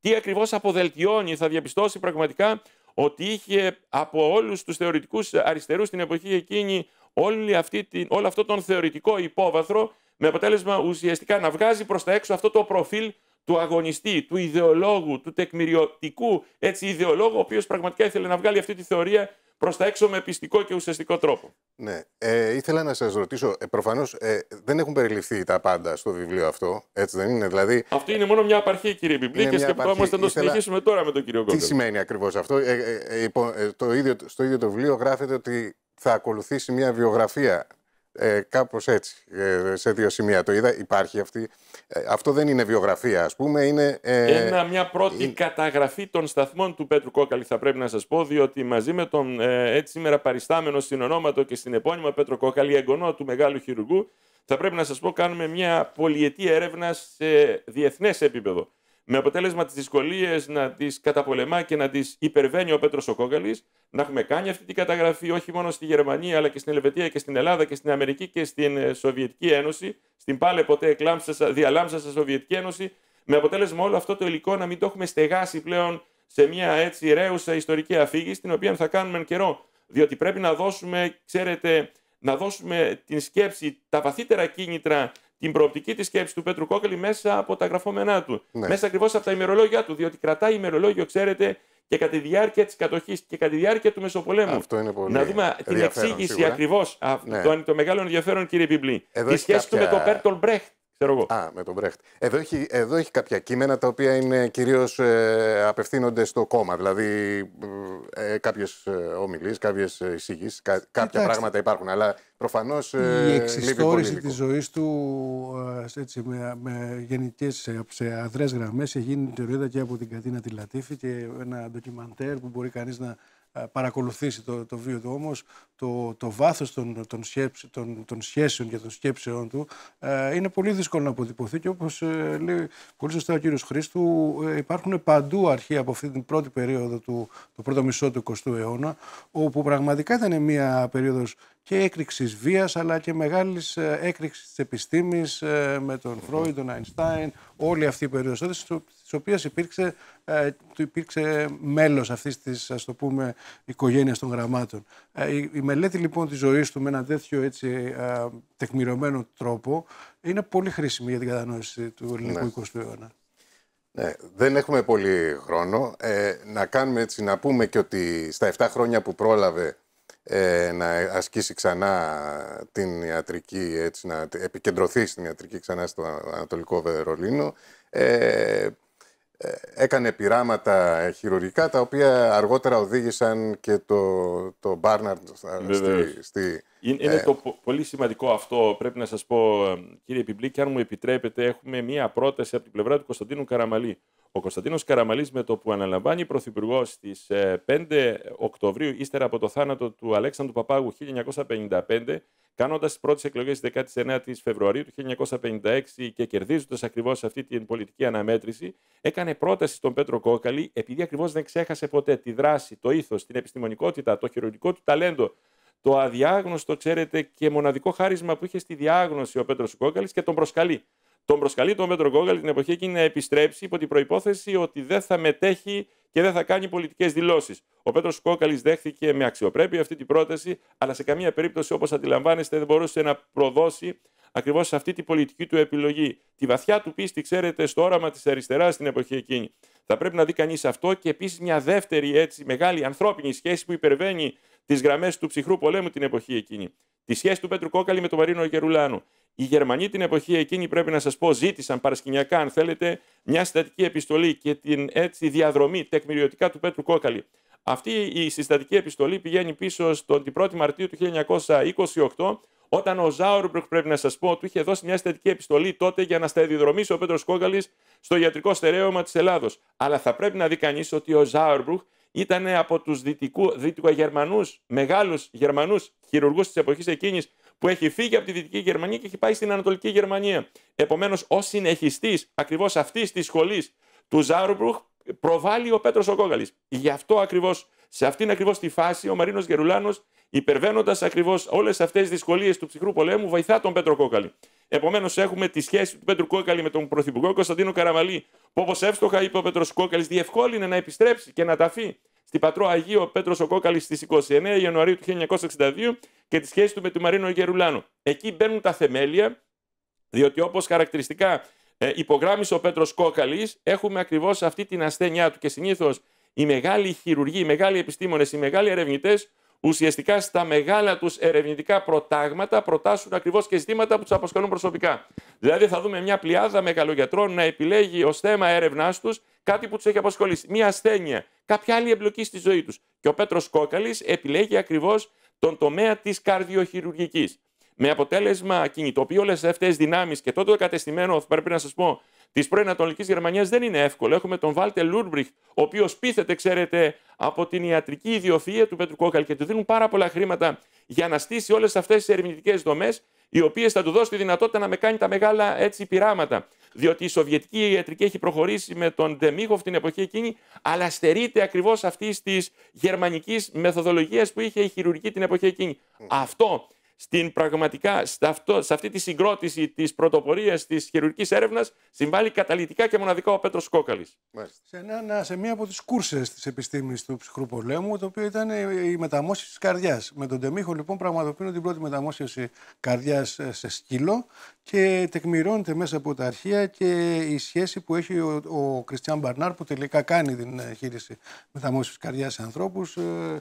τι ακριβώς αποδελτιώνει, θα διαπιστώσει πραγματικά ότι είχε από όλους τους θεωρητικούς αριστερούς την εποχή εκείνη όλη αυτή την, όλο αυτό τον θεωρητικό υπόβαθρο με αποτέλεσμα ουσιαστικά να βγάζει προς τα έξω αυτό το προφίλ του αγωνιστή, του ιδεολόγου, του τεκμηριωτικού έτσι, ιδεολόγου, ο οποίος πραγματικά ήθελε να βγάλει αυτή τη θεωρία προς τα έξω με πιστικό και ουσιαστικό τρόπο. Ναι. Ε, ήθελα να σας ρωτήσω, ε, προφανώς ε, δεν έχουν περιληφθεί τα πάντα στο βιβλίο αυτό, έτσι δεν είναι. Δηλαδή... Αυτή είναι μόνο μια απαρχή, κύριε Πιπλή, και σκεφτόμαστε να το συνεχίσουμε τώρα με τον κύριο Κόκκινο. Τι σημαίνει ακριβώς αυτό. Ε, ε, το ίδιο, στο ίδιο το βιβλίο γράφεται ότι θα ακολουθήσει μια βιογραφία ε, Κάπως έτσι, ε, σε δύο σημεία το είδα. Υπάρχει αυτή. Ε, αυτό δεν είναι βιογραφία, ας πούμε. Είναι, ε, Ένα, μια πρώτη καταγραφή των σταθμών του Πέτρου Κόκαλη, θα πρέπει να σας πω, διότι μαζί με τον έτσι σήμερα παριστάμενο στην ονόματο και στην επώνυμα Πέτρο Κόκαλη, εγγονό του μεγάλου χειρουργού, θα πρέπει να σας πω, κάνουμε μια πολυετή έρευνα σε διεθνές επίπεδο με αποτέλεσμα τις δυσκολίες να τις καταπολεμά και να τις υπερβαίνει ο Πέτρος Οκόγκαλη, να έχουμε κάνει αυτή την καταγραφή όχι μόνο στη Γερμανία, αλλά και στην Ελβετία και στην Ελλάδα και στην Αμερική και στην ε, Σοβιετική Ένωση, στην πάλε ποτέ στη Σοβιετική Ένωση, με αποτέλεσμα όλο αυτό το υλικό να μην το έχουμε στεγάσει πλέον σε μια έτσι ρέουσα ιστορική αφήγηση, την οποία θα κάνουμε εν καιρό. Διότι πρέπει να δώσουμε, ξέρετε, να δώσουμε την σκέψη, τα βαθύτερα κίνητρα την προοπτική της σκέψης του Πέτρου Κόκκλη μέσα από τα γραφόμενά του. Ναι. Μέσα ακριβώς από τα ημερολόγια του. Διότι κρατάει ημερολόγιο, ξέρετε, και κατά τη διάρκεια της κατοχής και κατά τη διάρκεια του Μεσοπολέμου. Αυτό είναι πολύ Να δούμε την εξήγηση ακριβώ ναι. το, το μεγάλο ενδιαφέρον, κύριε Πιμπλή. Τη σχέση του με τον Μπέρτολ Μπρέχτ. Ξέρω εγώ. Α, με τον Μπρέχτ. Εδώ έχει, εδώ έχει κάποια κείμενα τα οποία είναι κυρίως ε, απευθύνονται στο κόμμα. Δηλαδή, ε, κάποιες ομιλίες, κάποιες εισηγήσεις, κα, κάποια πράγματα υπάρχουν. Αλλά προφανώς. Ε, η εξιστόρηση της ζωής του ε, έτσι, με, με γενικές σε αδρές γραμμές έχει γίνει και από την Κατίνα τη Λατίφη και ένα ντοκιμαντέρ που μπορεί κανείς να ε, παρακολουθήσει το, το βίο του. Όμως το, το βάθος των, των, των, των σχέσεων και των σκέψεων του ε, είναι πολύ δύσκολο να αποτυπωθεί και όπως ε, λέει πολύ σωστά ο κύριος Χρήστου ε, υπάρχουν παντού αρχή από αυτή την πρώτη περίοδο του, το πρώτο μισό του 20ου αιώνα όπου πραγματικά ήταν μια περίοδος και έκρηξης βίας, αλλά και μεγάλης ε, έκρηξης της επιστήμης ε, με τον Φρόιντ, τον Αϊνστάιν, όλη αυτή η περίοδος τη οποία υπήρξε, ε, υπήρξε μέλος αυτής της ας το πούμε των γραμμάτων. Η μελέτη λοιπόν της ζωής του με ένα τέτοιο έτσι τρόπο είναι πολύ χρήσιμη για την κατανόηση του ελληνικού 20ου ναι. αιώνα. Ναι, δεν έχουμε πολύ χρόνο. να κάνουμε έτσι, να πούμε και ότι στα 7 χρόνια που πρόλαβε ε, να ασκήσει ξανά την ιατρική, έτσι, να επικεντρωθεί στην ιατρική ξανά στο Ανατολικό Βερολίνο. Ε, ε έκανε πειράματα ε, χειρουργικά τα οποία αργότερα οδήγησαν και το, το Μπάρναρντ στη, στη, είναι ε... το πολύ σημαντικό αυτό, πρέπει να σας πω, ε, κύριε Πιμπλή, και αν μου επιτρέπετε, έχουμε μία πρόταση από την πλευρά του Κωνσταντίνου Καραμαλή. Ο Κωνσταντίνος Καραμαλής, με το που αναλαμβάνει πρωθυπουργός στις 5 ε, Οκτωβρίου, ύστερα από το θάνατο του Αλέξανδρου Παπάγου 1955, κάνοντας τις πρώτες εκλογές τη 19η Φεβρουαρίου του 1956 και κερδίζοντας ακριβώς αυτή την πολιτική αναμέτρηση, έκανε πρόταση στον Πέτρο Κόκαλη, επειδή ακριβώς δεν ξέχασε ποτέ τη δράση, το ήθος, την επιστημονικότητα, το χειρουργικό του ταλέντο το αδιάγνωστο, ξέρετε, και μοναδικό χάρισμα που είχε στη διάγνωση ο Πέτρος Κόκαλη και τον προσκαλεί. Τον προσκαλεί τον Πέτρο Κόκαλη την εποχή εκείνη να επιστρέψει υπό την προπόθεση ότι δεν θα μετέχει και δεν θα κάνει πολιτικές δηλώσεις. Ο Πέτρος Κόκαλη δέχθηκε με αξιοπρέπεια αυτή την πρόταση, αλλά σε καμία περίπτωση, όπως αντιλαμβάνεστε, δεν μπορούσε να προδώσει ακριβώς αυτή την πολιτική του επιλογή. Τη βαθιά του πίστη, ξέρετε, στο όραμα της αριστεράς στην εποχή εκείνη. Θα πρέπει να δει κανείς αυτό και επίσης μια δεύτερη έτσι μεγάλη ανθρώπινη σχέση που υπερβαίνει τις γραμμές του ψυχρού πολέμου την εποχή εκείνη. Τη σχέση του Πέτρου Κόκαλη με τον Μαρίνο Γερουλάνου. Οι Γερμανοί την εποχή εκείνη, πρέπει να σας πω, ζήτησαν παρασκηνιακά, αν θέλετε, μια συστατική επιστολή και την έτσι διαδρομή τεκμηριωτικά του Πέτρου Κόκαλη. Αυτή η συστατική επιστολή πηγαίνει πίσω στον 1η Μαρτίου του 1928, όταν ο Ζάουρμπρουκ, πρέπει να σας πω, του είχε δώσει μια συστατική επιστολή τότε για να σταδιοδρομήσει ο Πέτρος Κόκαλης στο ιατρικό στερέωμα της Ελλάδος. Αλλά θα πρέπει να δει κανείς ότι ο Ζάουρμπρουκ ήταν από τους δυτικογερμανού, μεγάλους Γερμανούς χειρουργούς της εποχής εκείνης, που έχει φύγει από τη Δυτική Γερμανία και έχει πάει στην Ανατολική Γερμανία. Επομένως, ως συνεχιστής ακριβώς αυτής της σχολής του Ζάρουμπρουχ προβάλλει ο Πέτρος Ογκόγαλη. Γι' αυτό ακριβώς σε αυτήν ακριβώς τη φάση, ο Μαρίνος Γερουλάνος, υπερβαίνοντας ακριβώς όλες αυτές τις δυσκολίες του ψυχρού πολέμου, βοηθά τον Πέτρο Κόκαλη. Επομένως, έχουμε τη σχέση του Πέτρου Κόκαλη με τον Πρωθυπουργό Κωνσταντίνο Καραμαλή, που όπως εύστοχα είπε ο Πέτρος Κόκαλης, διευκόλυνε να επιστρέψει και να ταφεί στην Πατρό Αγίου ο Πέτρος Κόκαλης στις 29 Ιανουαρίου του 1962 και τη σχέση του με τον Μαρίνο Γερουλάνο. Εκεί μπαίνουν τα θεμέλια, διότι όπως χαρακτηριστικά ε, ο Πέτρος Κόκαλης, έχουμε ακριβώς αυτή την ασθένειά του και συνήθως οι μεγάλοι χειρουργοί, οι μεγάλοι επιστήμονες, οι μεγάλοι ερευνητές, ουσιαστικά στα μεγάλα τους ερευνητικά προτάγματα προτάσουν ακριβώς και ζητήματα που τους απασχολούν προσωπικά. Δηλαδή, θα δούμε μια πλειάδα μεγαλογιατρών να επιλέγει ως θέμα έρευνάς τους κάτι που τους έχει απασχολήσει. Μια ασθένεια, κάποια άλλη εμπλοκή στη ζωή τους. Και ο Πέτρος Κόκαλης επιλέγει ακριβώς τον τομέα της καρδιοχειρουργικής. Με αποτέλεσμα κινητοποιεί όλες αυτές τις δυνάμεις και τότε το κατεστημένο, πρέπει να σας πω, της πρώην Ανατολικής Γερμανίας δεν είναι εύκολο. Έχουμε τον Βάλτε Λούρμπριχ, ο οποίος πείθεται, ξέρετε, από την ιατρική ιδιοφυα του Πέτρου Κόκαλ και του δίνουν πάρα πολλά χρήματα για να στήσει όλες αυτές τις ερευνητικές δομές, οι οποίες θα του δώσουν τη δυνατότητα να με κάνει τα μεγάλα έτσι πειράματα. Διότι η Σοβιετική ιατρική έχει προχωρήσει με τον Ντεμίχοφ την εποχή εκείνη, αλλά στερείται ακριβώς αυτής της γερμανικής μεθοδολογίας που είχε η χειρουργική την εποχή εκείνη. Αυτό στην πραγματικά, σε, αυτή τη συγκρότηση της πρωτοπορίας της χειρουργικής έρευνας, συμβάλλει καταλητικά και μοναδικά ο Πέτρος Κόκαλης. Σε, σε μία από τις κούρσες της επιστήμης του ψυχρού πολέμου, το οποίο ήταν η μεταμόσχευση της καρδιάς. Με τον Τεμίχο, λοιπόν, πραγματοποιούν την πρώτη μεταμόσχευση καρδιάς ε, σε σκύλο και τεκμηρώνεται μέσα από τα αρχεία και η σχέση που έχει ο, ο Κριστιαν Μπαρνάρ, που τελικά κάνει την ε, χείριση μεταμόσχευσης καρδιάς σε ανθρώπους. Ε,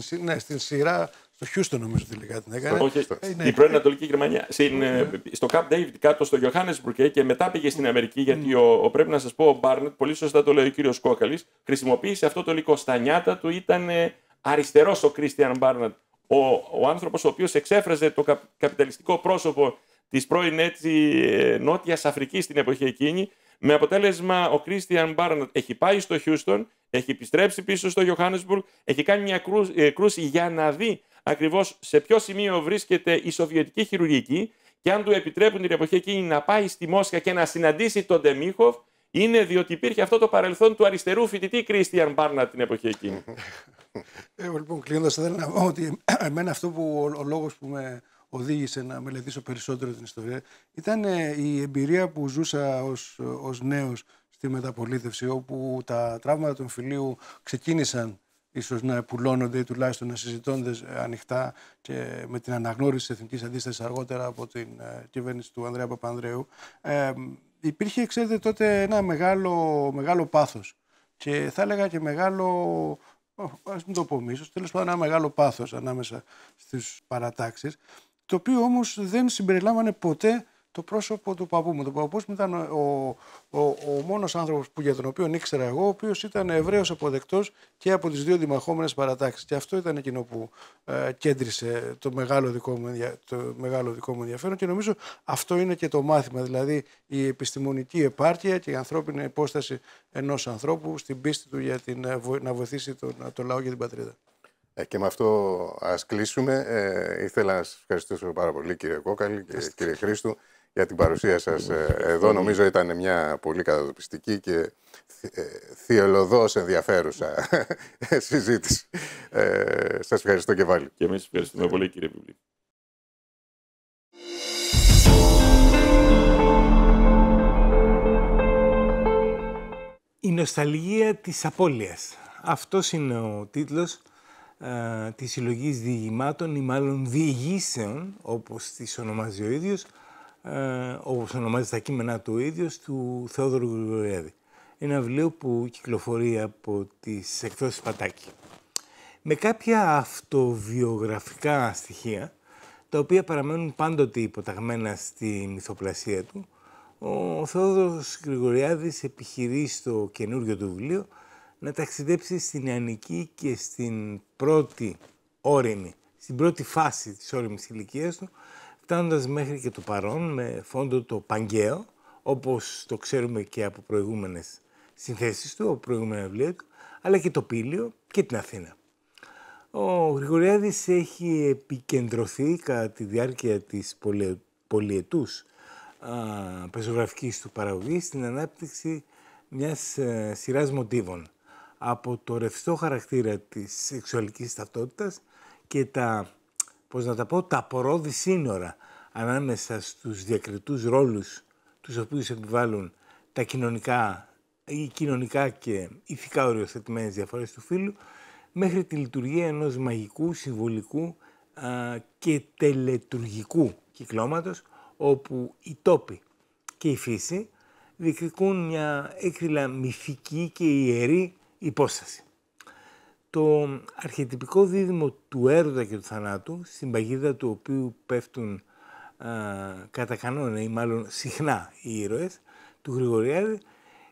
στην ναι, στην σειρά το Χιούστον νομίζω τελικά την έκανε. Όχι, ε, ναι. η πρώην Ανατολική Γερμανία. Στην, ε, στο Cup David κάτω στο Johannesburg ε, και μετά πήγε στην Αμερική. Γιατί ο, ο πρέπει να σας πω ο Μπάρνετ, πολύ σωστά το λέει ο κύριος Κόκαλης, χρησιμοποίησε αυτό το υλικό. Στα νιάτα του ήταν αριστερός ο Κρίστιαν Μπάρνετ. Ο, ο άνθρωπος ο οποίος εξέφραζε το καπιταλιστικό πρόσωπο της πρώην έτσι, Νότιας Αφρικής στην εποχή εκείνη. Με αποτέλεσμα ο Κρίστιαν Μπάρνατ έχει πάει στο Χιούστον, έχει επιστρέψει πίσω στο Johannesburg, έχει κάνει μια ε, κρούση για να δει ακριβώς σε ποιο σημείο βρίσκεται η Σοβιετική χειρουργική και αν του επιτρέπουν την εποχή εκείνη να πάει στη Μόσχα και να συναντήσει τον Ντεμίχοφ, είναι διότι υπήρχε αυτό το παρελθόν του αριστερού φοιτητή Κρίστιαν Μπάρνατ την εποχή εκείνη. Ε, λοιπόν, κλείνοντας, θέλω να πω ότι εμένα αυτό που ο, ο λόγος που με οδήγησε να μελετήσω περισσότερο την ιστορία ήταν ε, η εμπειρία που ζούσα ως, ως νέος στη μεταπολίτευση όπου τα τραύματα του εμφυλίου ξεκίνησαν ίσως να επουλώνονται ή τουλάχιστον να συζητώνται ανοιχτά και με την αναγνώριση της εθνικής αντίστασης αργότερα από την ε, κυβέρνηση του Ανδρέα Παπανδρέου ε, υπήρχε ξέρετε τότε ένα μεγάλο, μεγάλο πάθος και θα έλεγα και μεγάλο ε, Ας μην το πω μίσος, τέλος πάντων, ένα μεγάλο πάθος ανάμεσα στις παρατάξεις το οποίο όμως δεν συμπεριλάμβανε ποτέ το πρόσωπο του παππού μου. Το παππούς μου ήταν ο, ο, ο μόνος άνθρωπος για τον οποίο ήξερα εγώ, ο οποίος ήταν ευρέω αποδεκτός και από τις δύο δημαχόμενες παρατάξεις. Και αυτό ήταν εκείνο που ε, κέντρισε το μεγάλο, δικό μου, το μεγάλο δικό μου ενδιαφέρον και νομίζω αυτό είναι και το μάθημα. Δηλαδή η επιστημονική επάρκεια και η ανθρώπινη υπόσταση ενός ανθρώπου στην πίστη του για την, ε, να βοηθήσει τον, το λαό και την πατρίδα. Ε, και με αυτό ας κλείσουμε. Ε, ήθελα να σας ευχαριστήσω πάρα πολύ, κύριε Κόκαλη και κύριε Χρήστου, για την παρουσία σας ε, εδώ. Νομίζω ήταν μια πολύ καταδοπιστική και ε, θυελωδώς ενδιαφέρουσα συζήτηση. Ε, σας ευχαριστώ και πάλι. Και εμείς ευχαριστούμε πολύ, κύριε Βουλή. Η νοσταλγία της απώλειας. Αυτός είναι ο τίτλος τη ε, της συλλογής διηγημάτων ή μάλλον διηγήσεων, όπως τις ονομάζει ο ίδιος, ε, όπως ονομάζει τα κείμενα του ίδιος, του Θεόδωρου Γρηγοριάδη. Ένα βιβλίο που κυκλοφορεί από τις εκδόσεις Πατάκη. Με κάποια αυτοβιογραφικά στοιχεία, τα οποία παραμένουν πάντοτε υποταγμένα στη μυθοπλασία του, ο Θεόδωρος Γρηγοριάδης επιχειρεί στο καινούριο του βιβλίο να ταξιδέψει στην Ιαννική και στην πρώτη στην πρώτη φάση της όρημης ηλικίας του, φτάνοντας μέχρι και το παρόν με φόντο το Παγκαίο, όπως το ξέρουμε και από προηγούμενες συνθέσεις του, από προηγούμενα βιβλία του, αλλά και το Πύλιο και την Αθήνα. Ο Γρηγοριάδης έχει επικεντρωθεί κατά τη διάρκεια της πολυετούς πεζογραφικής του παραγωγής στην ανάπτυξη μιας ε, σειράς μοτίβων από το ρευστό χαρακτήρα της σεξουαλικής ταυτότητας και τα, πώς να τα πω, τα πορώδη σύνορα ανάμεσα στους διακριτούς ρόλους τους οποίους επιβάλλουν τα κοινωνικά ή κοινωνικά και ηθικά οριοθετημένες διαφορές του φίλου μέχρι τη λειτουργία ενός μαγικού, συμβολικού και τελετουργικού κυκλώματος όπου οι τόποι και η φύση διεκδικούν μια έκρηλα μυθική και ιερή υπόσταση. Το αρχιτυπικό δίδυμο του έρωτα και του θανάτου, στην παγίδα του οποίου πέφτουν α, κατά κανόνα ή μάλλον συχνά οι ήρωες, του Γρηγοριάδη,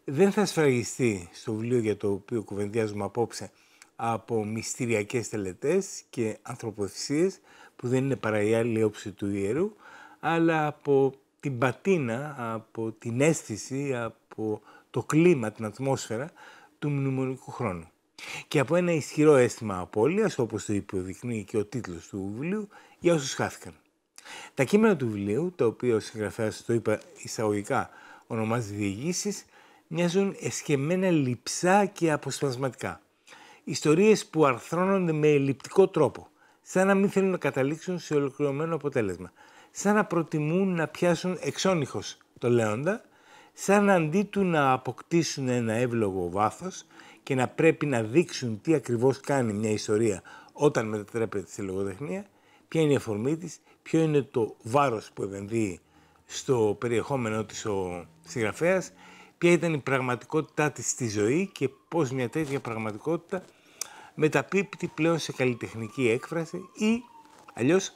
δεν θα σφραγιστεί στο βιβλίο για το οποίο κουβεντιάζουμε απόψε από μυστηριακές τελετές και ανθρωποθυσίες που δεν είναι παρά η άλλη όψη του ιερού, αλλά από την πατίνα, από την αίσθηση, από το κλίμα, την ατμόσφαιρα του μνημονικού χρόνου. Και από ένα ισχυρό αίσθημα απώλειας, όπως το υποδεικνύει και ο τίτλος του βιβλίου, για όσους χάθηκαν. Τα κείμενα του βιβλίου, τα οποία ο συγγραφέας το είπα εισαγωγικά ονομάζει διηγήσεις, μοιάζουν εσκεμμένα λυψά και αποσπασματικά. Ιστορίες που αρθρώνονται με ελλειπτικό τρόπο, σαν να μην θέλουν να καταλήξουν σε ολοκληρωμένο αποτέλεσμα, σαν να προτιμούν να πιάσουν εξώνυχος το λέοντα σαν αντί του να αποκτήσουν ένα εύλογο βάθος και να πρέπει να δείξουν τι ακριβώς κάνει μια ιστορία όταν μετατρέπεται στη λογοτεχνία, ποια είναι η αφορμή της, ποιο είναι το βάρος που επενδύει στο περιεχόμενό της ο συγγραφέας, ποια ήταν η πραγματικότητά της στη ζωή και πώς μια τέτοια πραγματικότητα μεταπίπτει πλέον σε καλλιτεχνική έκφραση ή αλλιώς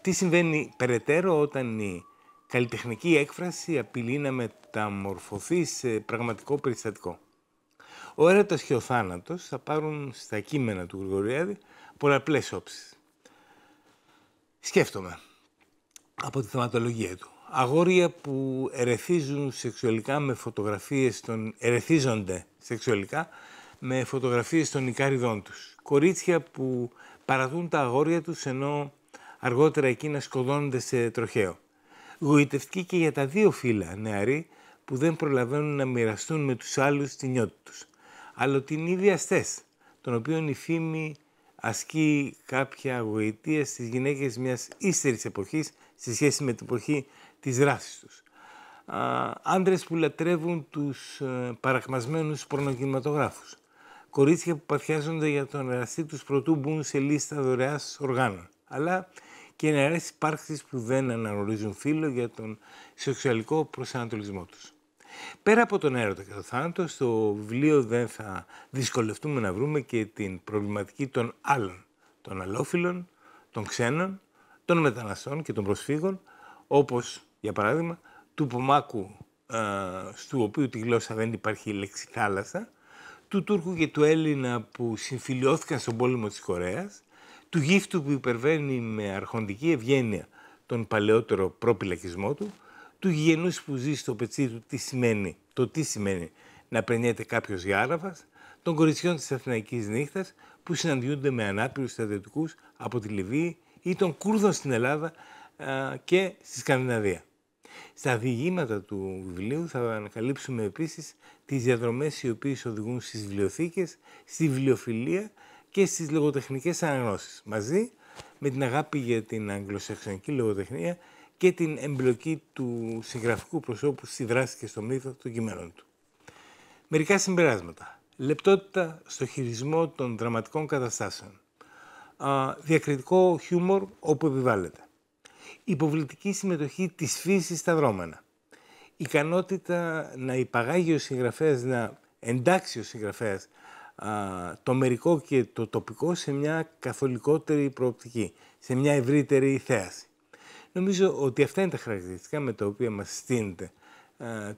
τι συμβαίνει περαιτέρω όταν η καλλιτεχνική έκφραση απειλεί να μεταμορφωθεί σε πραγματικό περιστατικό. Ο έρωτας και ο θάνατος θα πάρουν στα κείμενα του Γρηγοριάδη πολλαπλές όψεις. Σκέφτομαι από τη θεματολογία του. Αγόρια που ερεθίζουν σεξουαλικά με φωτογραφίες των... ερεθίζονται σεξουαλικά με φωτογραφίες των ικαριδών τους. Κορίτσια που παραδούν τα αγόρια τους ενώ αργότερα εκείνα σκοτώνονται σε τροχαίο γοητευτική και για τα δύο φύλλα νεαροί που δεν προλαβαίνουν να μοιραστούν με τους άλλους την νιώτη τους. Αλλά ότι είναι οι τον των η φήμη ασκεί κάποια γοητεία στις γυναίκες μιας ύστερης εποχής σε σχέση με την εποχή της δράσης τους. Α, που λατρεύουν τους ε, παρακμασμένους πορνοκινηματογράφους. Κορίτσια που παθιάζονται για τον εραστή τους πρωτού μπουν σε λίστα δωρεάς οργάνων. Αλλά και νεαρές υπάρξεις που δεν αναγνωρίζουν φίλο για τον σεξουαλικό προσανατολισμό τους. Πέρα από τον έρωτα και το θάνατο, στο βιβλίο δεν θα δυσκολευτούμε να βρούμε και την προβληματική των άλλων, των αλόφιλων, των ξένων, των μεταναστών και των προσφύγων, όπως για παράδειγμα του Πομάκου, ε, στου οποίου τη γλώσσα δεν υπάρχει λέξη θάλασσα, του Τούρκου και του Έλληνα που συμφιλιώθηκαν στον πόλεμο της Κορέας, του γύφτου που υπερβαίνει με αρχοντική ευγένεια τον παλαιότερο προπυλακισμό του, του γηγενούς που ζει στο πετσί του τι σημαίνει, το τι σημαίνει να περνιέται για άραβας, των κοριτσιών της Αθηναϊκής Νύχτας, που συναντιούνται με ανάπηρους στρατιωτικούς από τη Λιβύη ή των Κούρδων στην Ελλάδα και στη Σκανδιναβία. Στα διηγήματα του βιβλίου θα ανακαλύψουμε επίσης τις διαδρομές οι οποίες οδηγούν στις βιβλιοθήκες, στη βιβλιοφιλία και στις λογοτεχνικές αναγνώσεις. Μαζί με την αγάπη για την αγγλοσαξονική λογοτεχνία και την εμπλοκή του συγγραφικού προσώπου στη δράση και στο μύθο των κειμένων του. Μερικά συμπεράσματα. Λεπτότητα στο χειρισμό των δραματικών καταστάσεων. διακριτικό χιούμορ όπου επιβάλλεται. Υποβλητική συμμετοχή της φύσης στα δρόμενα. Ικανότητα να υπαγάγει ο συγγραφέας, να εντάξει ο συγγραφέας το μερικό και το τοπικό σε μια καθολικότερη προοπτική, σε μια ευρύτερη θέαση. Νομίζω ότι αυτά είναι τα χαρακτηριστικά με τα οποία μας στείνεται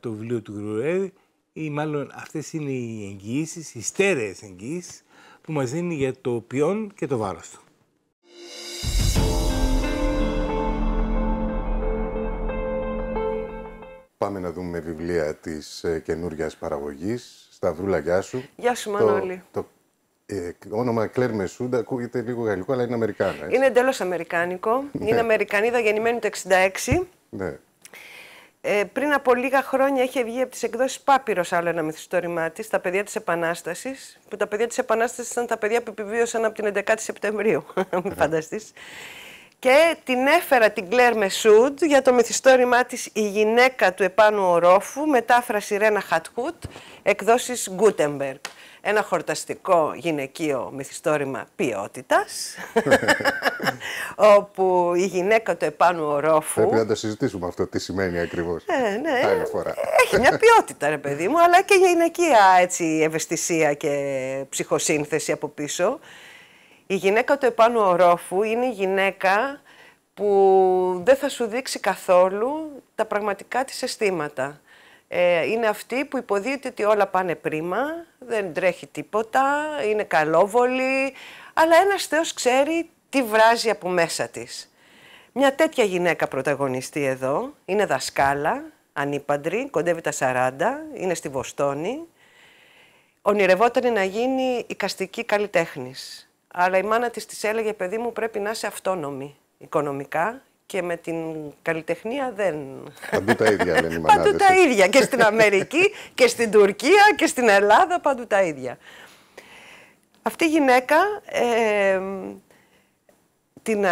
το βιβλίο του Γκρουρέδη ή μάλλον αυτές είναι οι εγγυήσεις, οι στέρεες εγγυήσεις που μας δίνει για το ποιόν και το βάρος του. Πάμε να δούμε βιβλία της ε, καινούργιας παραγωγής Σταυρούλα, γεια σου. Γεια σου, Μανώλη. Το, το ε, όνομα Κλέρ Μεσούντα ακούγεται λίγο γαλλικό, αλλά είναι Αμερικάνα. Είναι εντελώς Αμερικάνικο. Ναι. είναι Αμερικανίδα γεννημένη το 1966. Ναι. Ε, πριν από λίγα χρόνια είχε βγει από τις εκδόσεις Πάπυρος άλλο ένα μυθιστόρημά της, Τα παιδιά της Επανάστασης. Που τα παιδιά της Επανάστασης ήταν τα παιδιά που επιβίωσαν από την 11η Σεπτεμβρίου, μην ναι. φανταστείς και την έφερα την Κλέρ Μεσούντ για το μυθιστόρημά της «Η γυναίκα του επάνω ορόφου», μετάφραση Ρένα Χατχούτ, εκδόσεις Γκούτεμπεργκ. Ένα χορταστικό γυναικείο μυθιστόρημα ποιότητας, όπου η γυναίκα του επανω οροφου μεταφραση ρενα Χατκούτ εκδοσεις γκουτεμπεργκ ορόφου... Πρέπει να το συζητήσουμε αυτό, τι σημαίνει ακριβώς. Ε, ναι. Έχει μια ποιότητα, ρε παιδί μου, αλλά και γυναικεία έτσι, ευαισθησία και ψυχοσύνθεση από πίσω. Η γυναίκα του επάνω ορόφου είναι η γυναίκα που δεν θα σου δείξει καθόλου τα πραγματικά της αισθήματα. Ε, είναι αυτή που υποδίεται ότι όλα πάνε πρίμα, δεν τρέχει τίποτα, είναι καλόβολη, αλλά ένας Θεός ξέρει τι βράζει από μέσα της. Μια τέτοια γυναίκα πρωταγωνιστεί εδώ, είναι δασκάλα, ανήπαντρη, κοντεύει τα 40, είναι στη Βοστόνη. Ονειρευόταν να γίνει καστική καλλιτέχνης. Αλλά η μάνα της της έλεγε, παιδί μου πρέπει να είσαι αυτόνομη οικονομικά και με την καλλιτεχνία δεν. Παντού τα ίδια λένε οι Παντού τα ίδια και στην Αμερική και στην Τουρκία και στην Ελλάδα, παντού τα ίδια. Αυτή η γυναίκα, την,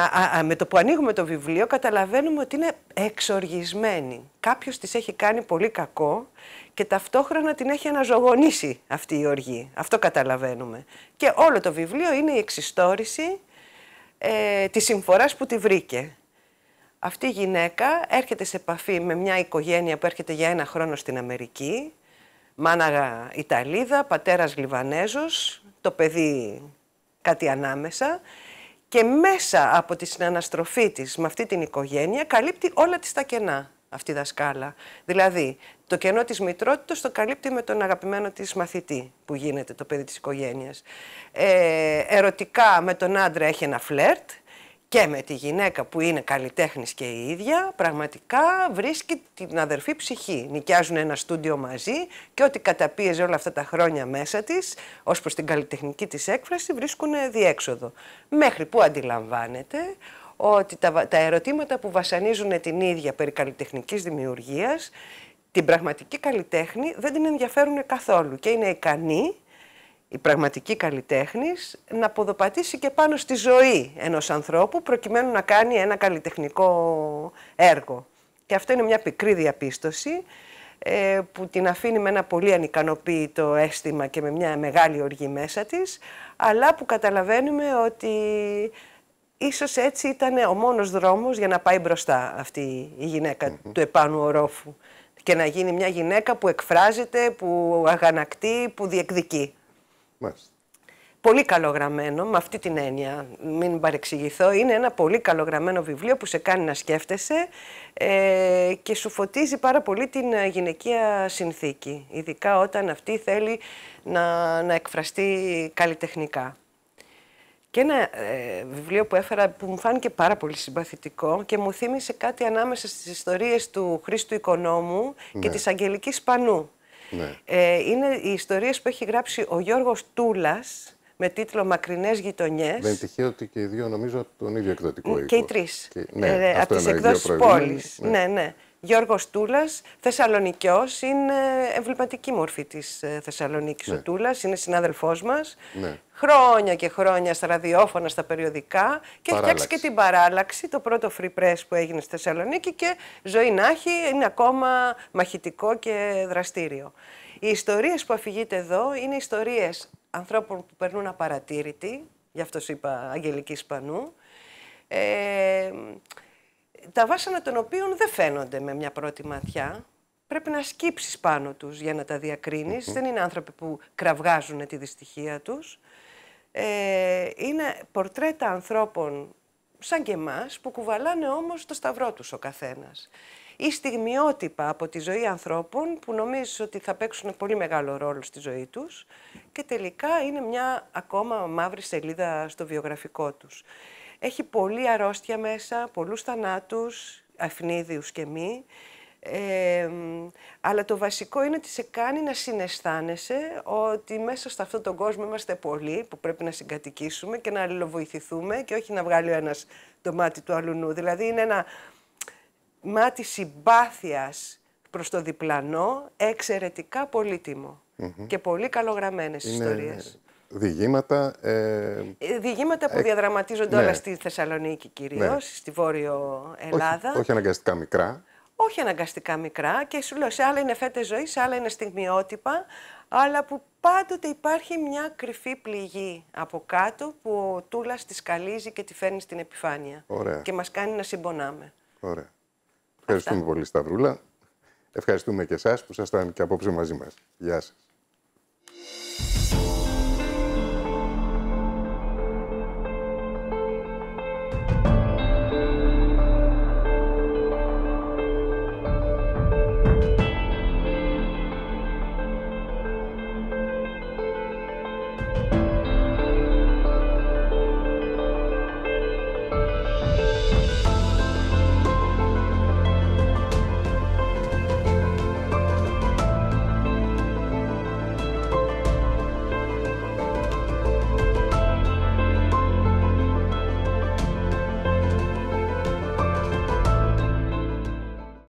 με το που ανοίγουμε το βιβλίο, καταλαβαίνουμε ότι είναι εξοργισμένη. Κάποιος της έχει κάνει πολύ κακό και ταυτόχρονα την έχει αναζωογονήσει αυτή η οργή. Αυτό καταλαβαίνουμε. Και όλο το βιβλίο είναι η εξιστόρηση ε, της συμφοράς που τη βρήκε. Αυτή η γυναίκα έρχεται σε επαφή με μια οικογένεια που έρχεται για ένα χρόνο στην Αμερική, μάνα Ιταλίδα, πατέρας Λιβανέζος, το παιδί κάτι ανάμεσα και μέσα από τη συναναστροφή της με αυτή την οικογένεια καλύπτει όλα της τα κενά αυτή η δασκάλα. Δηλαδή, το κενό της μητρότητας το καλύπτει με τον αγαπημένο της μαθητή που γίνεται το παιδί της οικογένειας. Ε, ερωτικά με τον άντρα έχει ένα φλερτ και με τη γυναίκα που είναι καλλιτέχνης και η ίδια, πραγματικά βρίσκει την αδερφή ψυχή. νικιάζουν ένα στούντιο μαζί και ό,τι καταπίεζε όλα αυτά τα χρόνια μέσα της, ως προς την καλλιτεχνική της έκφραση, βρίσκουν διέξοδο. Μέχρι που αντιλαμβάνεται ότι τα, ερωτήματα που βασανίζουν την ίδια περί καλλιτεχνικής δημιουργίας, την πραγματική καλλιτέχνη δεν την ενδιαφέρουν καθόλου και είναι ικανή η πραγματική καλλιτέχνης να ποδοπατήσει και πάνω στη ζωή ενός ανθρώπου προκειμένου να κάνει ένα καλλιτεχνικό έργο. Και αυτό είναι μια πικρή διαπίστωση ε, που την αφήνει με ένα πολύ ανικανοποίητο αίσθημα και με μια μεγάλη οργή μέσα της, αλλά που καταλαβαίνουμε ότι ίσως έτσι ήταν ο μόνος δρόμος για να πάει μπροστά αυτή η γυναικα του επάνω ορόφου και να γίνει μια γυναίκα που εκφράζεται, που αγανακτεί, που διεκδικεί. Μάλιστα. Πολύ καλογραμμένο, με αυτή την έννοια, μην παρεξηγηθώ, είναι ένα πολύ καλογραμμένο βιβλίο που σε κάνει να σκέφτεσαι ε, και σου φωτίζει πάρα πολύ την ε, γυναικεία συνθήκη, ειδικά όταν αυτή θέλει να, να εκφραστεί καλλιτεχνικά. Και ένα ε, βιβλίο που έφερα που μου φάνηκε πάρα πολύ συμπαθητικό και μου θύμισε κάτι ανάμεσα στις ιστορίες του Χρήστου Οικονόμου και ναι. της Αγγελικής Πανού. Ναι. Ε, είναι οι ιστορίες που έχει γράψει ο Γιώργος Τούλας με τίτλο Μακρινές γειτονιές. Δεν τυχαίο ότι και οι δύο νομίζω τον ίδιο εκδοτικό οίκο. Και οι τρει. Ναι, ε, από τις εκδόσει πόλης. ναι. ναι. Γιώργος Τούλας, Θεσσαλονικιός, είναι εμβληματική μορφή της ε, Θεσσαλονίκης ναι. ο Τούλας, είναι συνάδελφός μας. Ναι. Χρόνια και χρόνια στα ραδιόφωνα, στα περιοδικά και έχει φτιάξει και την παράλλαξη, το πρώτο free press που έγινε στη Θεσσαλονίκη και ζωή να έχει, είναι ακόμα μαχητικό και δραστήριο. Οι ιστορίες που αφηγείται εδώ είναι ιστορίες ανθρώπων που περνούν απαρατήρητοι, γι' αυτό είπα Αγγελική Σπανού, ε, τα βάσανα των οποίων δεν φαίνονται με μια πρώτη ματιά. Πρέπει να σκύψεις πάνω τους για να τα διακρίνεις. Δεν είναι άνθρωποι που κραυγάζουν τη δυστυχία τους. Ε, είναι πορτρέτα ανθρώπων σαν και εμάς, που κουβαλάνε όμως το σταυρό τους ο καθένας. Ή στιγμιότυπα από τη ζωή ανθρώπων που νομίζεις ότι θα παίξουν πολύ μεγάλο ρόλο στη ζωή τους και τελικά είναι μια ακόμα μαύρη σελίδα στο βιογραφικό τους. Έχει πολλή αρρώστια μέσα, πολλούς θανάτους, αφνίδιους και μη. Ε, αλλά το βασικό είναι ότι σε κάνει να συναισθάνεσαι ότι μέσα σε αυτόν τον κόσμο είμαστε πολλοί που πρέπει να συγκατοικήσουμε και να αλληλοβοηθηθούμε και όχι να βγάλει ο ένας το μάτι του αλουνού. Δηλαδή είναι ένα μάτι συμπάθειας προς το διπλανό εξαιρετικά πολύτιμο και πολύ καλογραμμένες είναι, ιστορίες διηγήματα. Ε, ε, διηγήματα που ε, διαδραματίζονται ναι. όλα στη Θεσσαλονίκη κυρίως, ναι. στη Βόρειο Ελλάδα. Όχι, αναγκαστικά μικρά. Όχι αναγκαστικά μικρά και σου λέω σε άλλα είναι φέτες ζωής, σε άλλα είναι στιγμιότυπα, αλλά που πάντοτε υπάρχει μια κρυφή πληγή από κάτω που ο Τούλας τη σκαλίζει και τη φέρνει στην επιφάνεια. Ωραία. Και μας κάνει να συμπονάμε. Ωραία. Ευχαριστούμε Αυτά. πολύ Σταυρούλα. Ευχαριστούμε και εσάς που ήσασταν και απόψε μαζί μας. Γεια σας.